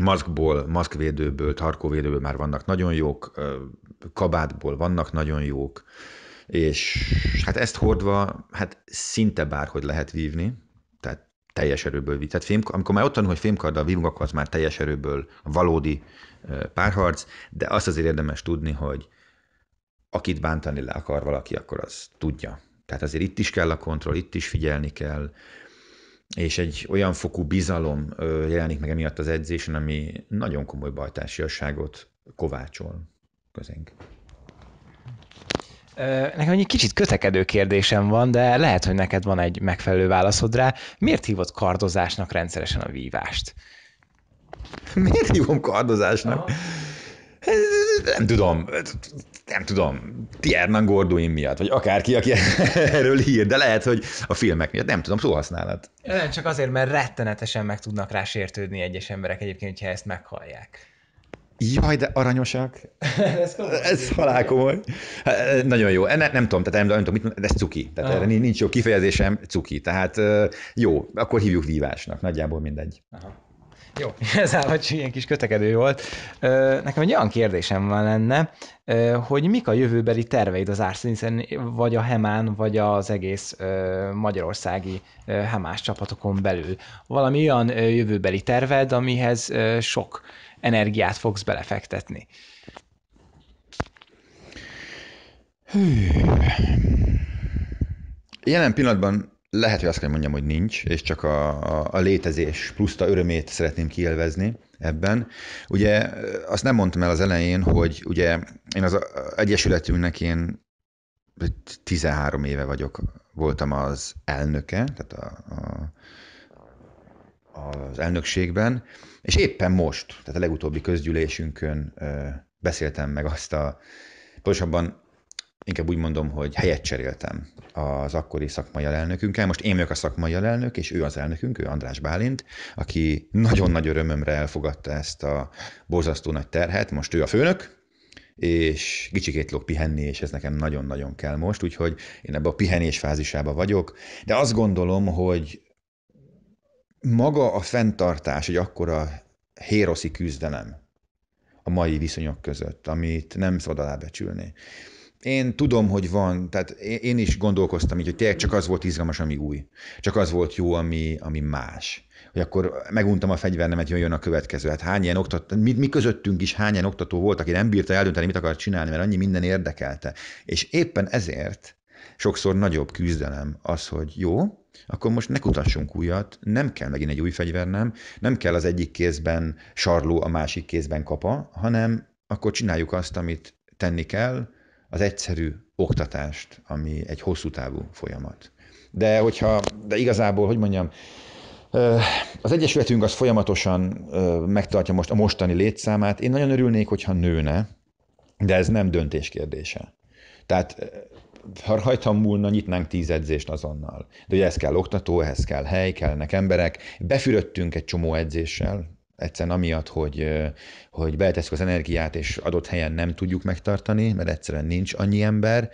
Maszkból, maszkvédőből, tarkóvédőből már vannak nagyon jók, kabátból vannak nagyon jók, és hát ezt hordva, hát szinte bárhogy lehet vívni, teljes erőből, tehát fém, amikor már ott tanul, hogy fémkarddal vívunk, akkor az már teljes erőből valódi párharc, de azt azért érdemes tudni, hogy akit bántani le akar valaki, akkor az tudja. Tehát azért itt is kell a kontroll, itt is figyelni kell, és egy olyan fokú bizalom jelenik meg emiatt az edzésen, ami nagyon komoly bajtársiasságot kovácsol közénk. Nekem egy kicsit kötekedő kérdésem van, de lehet, hogy neked van egy megfelelő válaszod rá. Miért hívod kardozásnak rendszeresen a vívást? Miért hívom kardozásnak? Nem tudom, nem tudom, Tiernan Gorduin miatt, vagy akárki, aki erről hír, de lehet, hogy a filmek miatt, nem tudom, szóhasználat. Nem, csak azért, mert rettenetesen meg tudnak rá sértődni egyes emberek egyébként, hogyha ezt meghallják. Jaj, de aranyosak. ez, ez halál komoly. Hát, nagyon jó. Nem, nem tudom, tehát nem, nem tudom, mit, ez cuki. Tehát erre nincs jó kifejezésem, cuki. Tehát jó, akkor hívjuk vívásnak, nagyjából mindegy. Aha. Jó, ez hogy ilyen kis kötekedő volt. Nekem egy olyan kérdésem van lenne, hogy mik a jövőbeli terveid az Árszinszen, vagy a Hemán, vagy az egész magyarországi Hemás csapatokon belül? Valami olyan jövőbeli terved, amihez sok energiát fogsz belefektetni. Jelen pillanatban lehet, hogy azt kell mondjam, hogy nincs, és csak a, a, a létezés pluszta örömét szeretném kielvezni ebben. Ugye azt nem mondtam el az elején, hogy ugye én az Egyesületünknek én 13 éve vagyok, voltam az elnöke, tehát a, a az elnökségben, és éppen most, tehát a legutóbbi közgyűlésünkön beszéltem meg azt a, pontosabban inkább úgy mondom, hogy helyet cseréltem az akkori szakmai elnökünkkel. Most én vagyok a szakmai elnök, és ő az elnökünk, ő András Bálint, aki nagyon nagy örömömre elfogadta ezt a borzasztó nagy terhet. Most ő a főnök, és kicsikét lók pihenni, és ez nekem nagyon-nagyon kell most, úgyhogy én ebbe a pihenés fázisába vagyok, de azt gondolom, hogy maga a fenntartás egy akkora héroszi küzdelem a mai viszonyok között, amit nem szabad alábecsülni. Én tudom, hogy van, tehát én is gondolkoztam így, hogy tényleg csak az volt izgalmas, ami új. Csak az volt jó, ami, ami más. Hogy akkor meguntam a fegyvernemet, jön a következő. Hát hány ilyen oktató, mi, mi közöttünk is hány ilyen oktató volt, aki nem bírta eldönteni, mit akar csinálni, mert annyi minden érdekelte. És éppen ezért sokszor nagyobb küzdelem az, hogy jó, akkor most ne kutassunk újat, nem kell megint egy új fegyver, nem, nem kell az egyik kézben sarló, a másik kézben kapa, hanem akkor csináljuk azt, amit tenni kell, az egyszerű oktatást, ami egy hosszú távú folyamat. De hogyha, de igazából, hogy mondjam, az Egyesületünk az folyamatosan megtartja most a mostani létszámát. Én nagyon örülnék, hogyha nőne, de ez nem döntés kérdése. Tehát ha rajtam múlna, nyitnánk tíz edzést azonnal. De ugye ez kell oktató, ehhez kell hely, kellnek emberek. Befürödtünk egy csomó edzéssel, egyszerűen amiatt, hogy, hogy beleteszünk az energiát, és adott helyen nem tudjuk megtartani, mert egyszerűen nincs annyi ember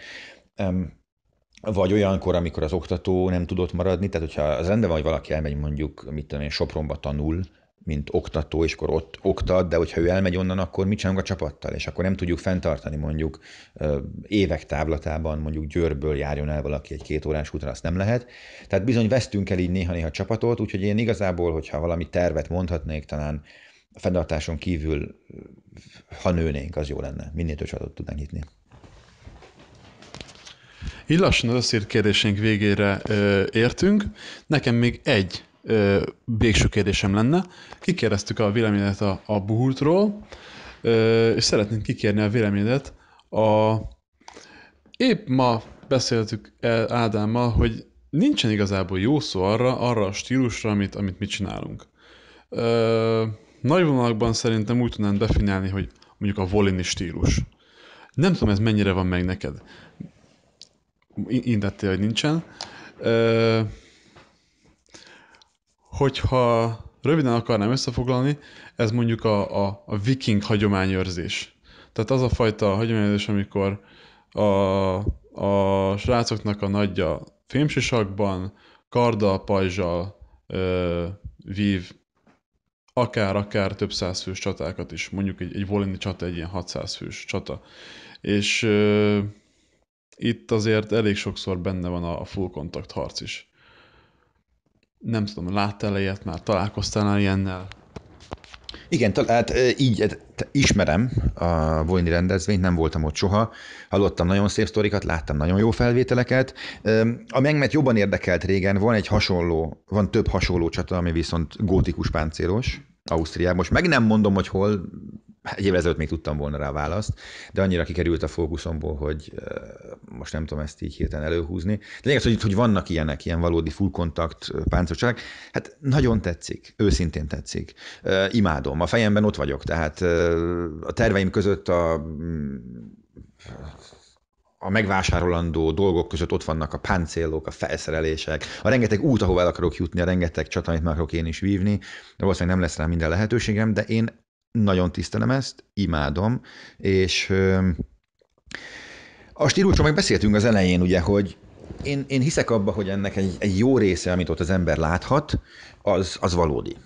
vagy olyankor, amikor az oktató nem tudott maradni, tehát hogyha az rendben van, hogy valaki elmegy mondjuk, mit tudom én, Sopronba tanul, mint oktató, és akkor ott oktat, de hogyha ő elmegy onnan, akkor mit csinálunk a csapattal, és akkor nem tudjuk fenntartani mondjuk évek távlatában, mondjuk Győrből járjon el valaki egy két órás útra, azt nem lehet. Tehát bizony vesztünk el így néha-néha csapatot, úgyhogy én igazából, hogyha valami tervet mondhatnék, talán a fenntartáson kívül, ha nőnénk, az jó lenne. Minél több csapatot tudnánk nyitni. Így lassan az összírt kérdésénk végére ö, értünk. Nekem még egy végső kérdésem lenne. Kikérdeztük a véleményedet a, a buhultról, és szeretném kikérni a véleményedet. A... Épp ma beszéltük el Ádámmal, hogy nincsen igazából jó szó arra, arra a stílusra, amit, amit mi csinálunk. Ö, nagy vonalakban szerintem úgy tudnám definiálni, hogy mondjuk a volini stílus. Nem tudom, ez mennyire van meg neked. Indettél, hogy nincsen. Ö, Hogyha röviden akarnám összefoglalni, ez mondjuk a, a, a viking hagyományőrzés. Tehát az a fajta hagyományőrzés, amikor a, a srácoknak a nagyja fémsisakban, karddal, pajzsal ö, vív akár-akár több száz fős csatákat is. Mondjuk egy, egy volini csata egy ilyen 600 fős csata. És ö, itt azért elég sokszor benne van a, a full contact harc is nem tudom, láttál ilyet már, találkoztál ilyennel? Igen, hát így hát, ismerem a Vojni rendezvényt, nem voltam ott soha. Hallottam nagyon szép sztorikat, láttam nagyon jó felvételeket. Ami engem jobban érdekelt régen, van egy hasonló, van több hasonló csata, ami viszont gótikus páncélos, Ausztriában. Most meg nem mondom, hogy hol egy évvel ezelőtt még tudtam volna rá választ, de annyira kikerült a fókuszomból, hogy most nem tudom ezt így hirtelen előhúzni. De lényeg az, hogy, hogy vannak ilyenek, ilyen valódi full kontakt páncélcsalák, hát nagyon tetszik, őszintén tetszik. Imádom, a fejemben ott vagyok, tehát a terveim között a a megvásárolandó dolgok között ott vannak a páncélok, a felszerelések, a rengeteg út, ahová el akarok jutni, a rengeteg csatornát már meg akarok én is vívni, de valószínűleg nem lesz rá minden lehetőségem, de én nagyon tisztelem ezt, imádom, és a stílusról meg beszéltünk az elején, ugye, hogy én, én hiszek abba, hogy ennek egy, egy jó része, amit ott az ember láthat, az, az valódi.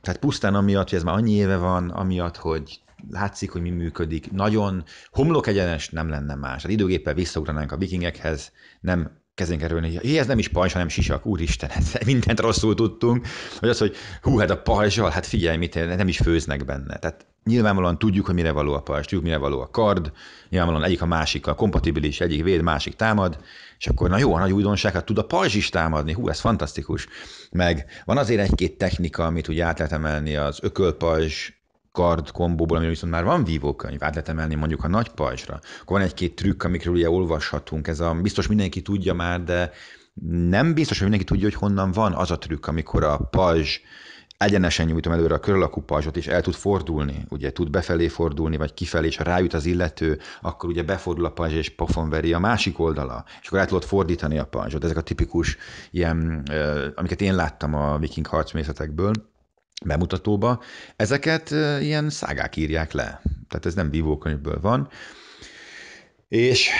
Tehát pusztán amiatt, hogy ez már annyi éve van, amiatt, hogy látszik, hogy mi működik, nagyon homlok egyenes nem lenne más. Hát időgéppel visszaugranánk a vikingekhez, nem kezén kerülni. Hi, ez nem is pajzs, hanem sisak. Úristen, hát mindent rosszul tudtunk. Vagy az, hogy hú, hát a pajzsal, hát figyelj, mit nem is főznek benne. Tehát nyilvánvalóan tudjuk, hogy mire való a pajzs, tudjuk, mire való a kard, nyilvánvalóan egyik a másikkal kompatibilis, egyik véd, másik támad, és akkor na jó, a nagy újdonság, hát tud a pajzs is támadni, hú, ez fantasztikus. Meg van azért egy-két technika, amit úgy át lehet emelni, az ökölpajzs, kard kombóból, ami viszont már van vívókönyv, át lehet emelni mondjuk a nagy pajzsra. Akkor van egy-két trükk, amikről ugye olvashatunk, ez a, biztos mindenki tudja már, de nem biztos, hogy mindenki tudja, hogy honnan van az a trükk, amikor a pajzs egyenesen nyújtom előre a körülakú pajzsot, és el tud fordulni, ugye tud befelé fordulni, vagy kifelé, és ha rájut az illető, akkor ugye befordul a pajzs, és pofon veri a másik oldala, és akkor el tudod fordítani a pajzsot. Ezek a tipikus ilyen, amiket én láttam a viking harcmészetekből bemutatóba. Ezeket ilyen szágák írják le. Tehát ez nem vívókönyvből van. És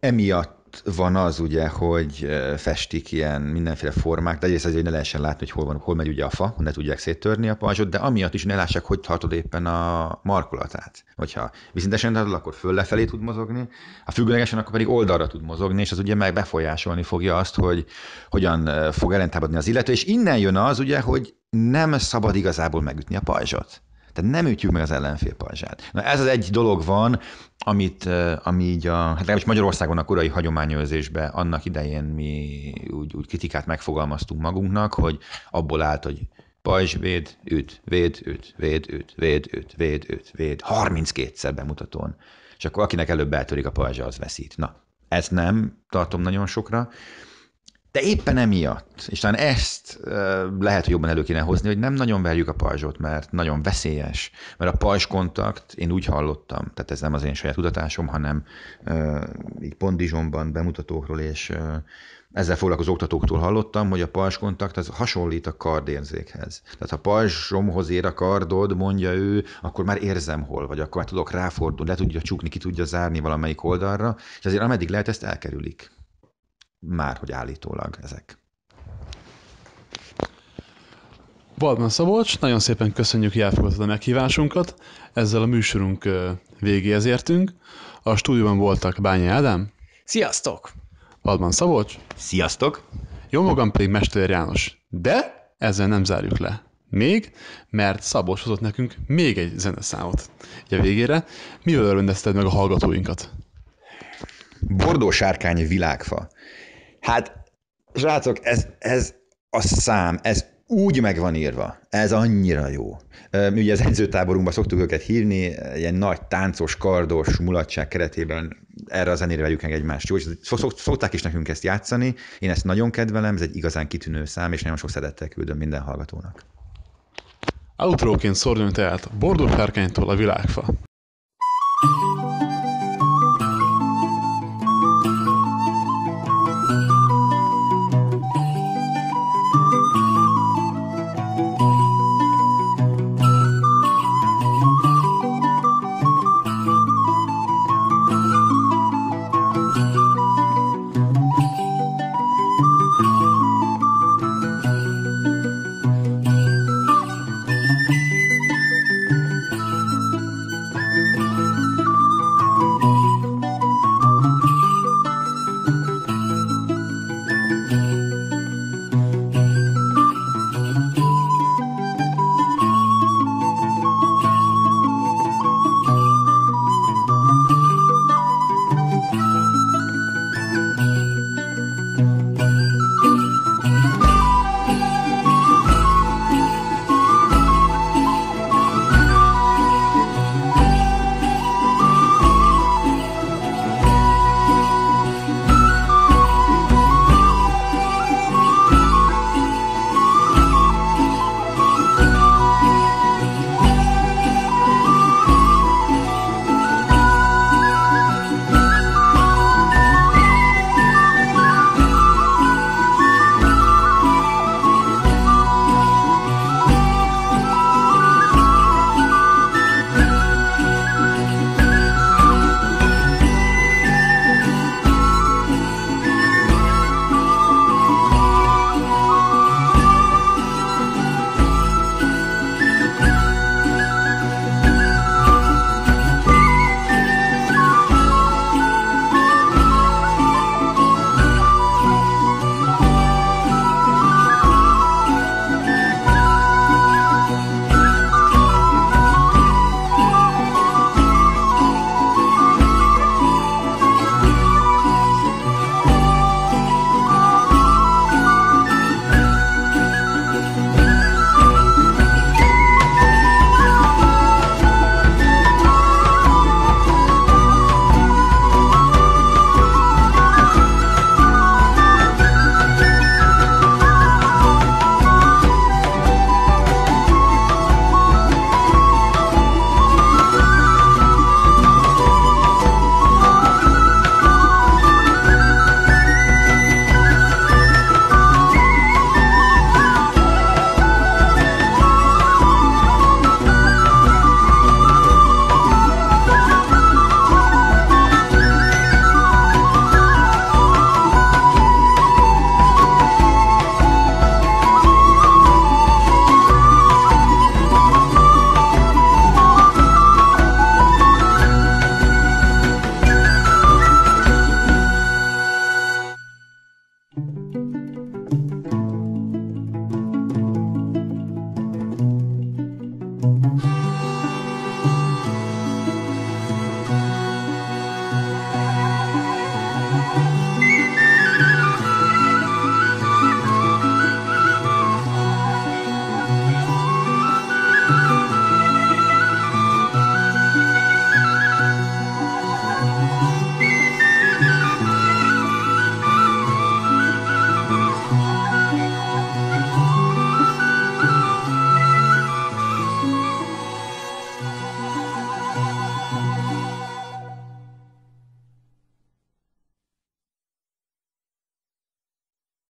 emiatt van az ugye, hogy festik ilyen mindenféle formák, de egyrészt azért, ne lehessen látni, hogy hol, van, hol megy ugye a fa, hogy ne tudják széttörni a pajzsot, de amiatt is ne lássák, hogy tartod éppen a markolatát. Hogyha viszintesen tartod, akkor föl lefelé tud mozogni, ha függőlegesen, akkor pedig oldalra tud mozogni, és az ugye meg befolyásolni fogja azt, hogy hogyan fog ellentámadni az illető, és innen jön az ugye, hogy nem szabad igazából megütni a pajzsot. Tehát nem ütjük meg az ellenfél pajzsát. Na ez az egy dolog van, amit, ami így a, hát legalábbis Magyarországon a korai hagyományőrzésben annak idején mi úgy, úgy kritikát megfogalmaztunk magunknak, hogy abból állt, hogy pajzs, véd, üt, véd, üt, véd, üt, véd, üt, véd, üt, véd, 32-szer bemutatón. És akkor akinek előbb eltörik a pajzsa, az veszít. Na, ezt nem tartom nagyon sokra. De éppen emiatt, és talán ezt lehet, hogy jobban elő kéne hozni, hogy nem nagyon verjük a pajzsot, mert nagyon veszélyes. Mert a pajzskontakt, én úgy hallottam, tehát ez nem az én saját tudatásom, hanem így Pondizsonban bemutatókról és ezzel foglalkozó oktatóktól hallottam, hogy a pajzskontakt az hasonlít a kardérzékhez. Tehát ha pajzsomhoz ér a kardod, mondja ő, akkor már érzem hol, vagy akkor már tudok ráfordulni, le tudja csukni, ki tudja zárni valamelyik oldalra, és azért ameddig lehet, ezt elkerülik már hogy állítólag ezek. Balban Szabolcs, nagyon szépen köszönjük, hogy elfogadtad a meghívásunkat. Ezzel a műsorunk végéhez értünk. A stúdióban voltak Bányi Ádám. Sziasztok! Balban Szabolcs. Sziasztok! Jó magam pedig Mester János. De ezzel nem zárjuk le. Még, mert Szabolcs hozott nekünk még egy zeneszámot. Ugye végére, mivel örvendezted meg a hallgatóinkat? Bordó sárkány világfa. Hát, srácok, ez, ez a szám, ez úgy meg van írva, ez annyira jó. Mi ugye az edzőtáborunkban szoktuk őket hívni, ilyen nagy táncos, kardos mulatság keretében erre a zenére meg egymást. Jó, és szokták is nekünk ezt játszani, én ezt nagyon kedvelem, ez egy igazán kitűnő szám, és nagyon sok szeretettel küldöm minden hallgatónak. Outróként szordjon tehát Bordó a világfa. thank you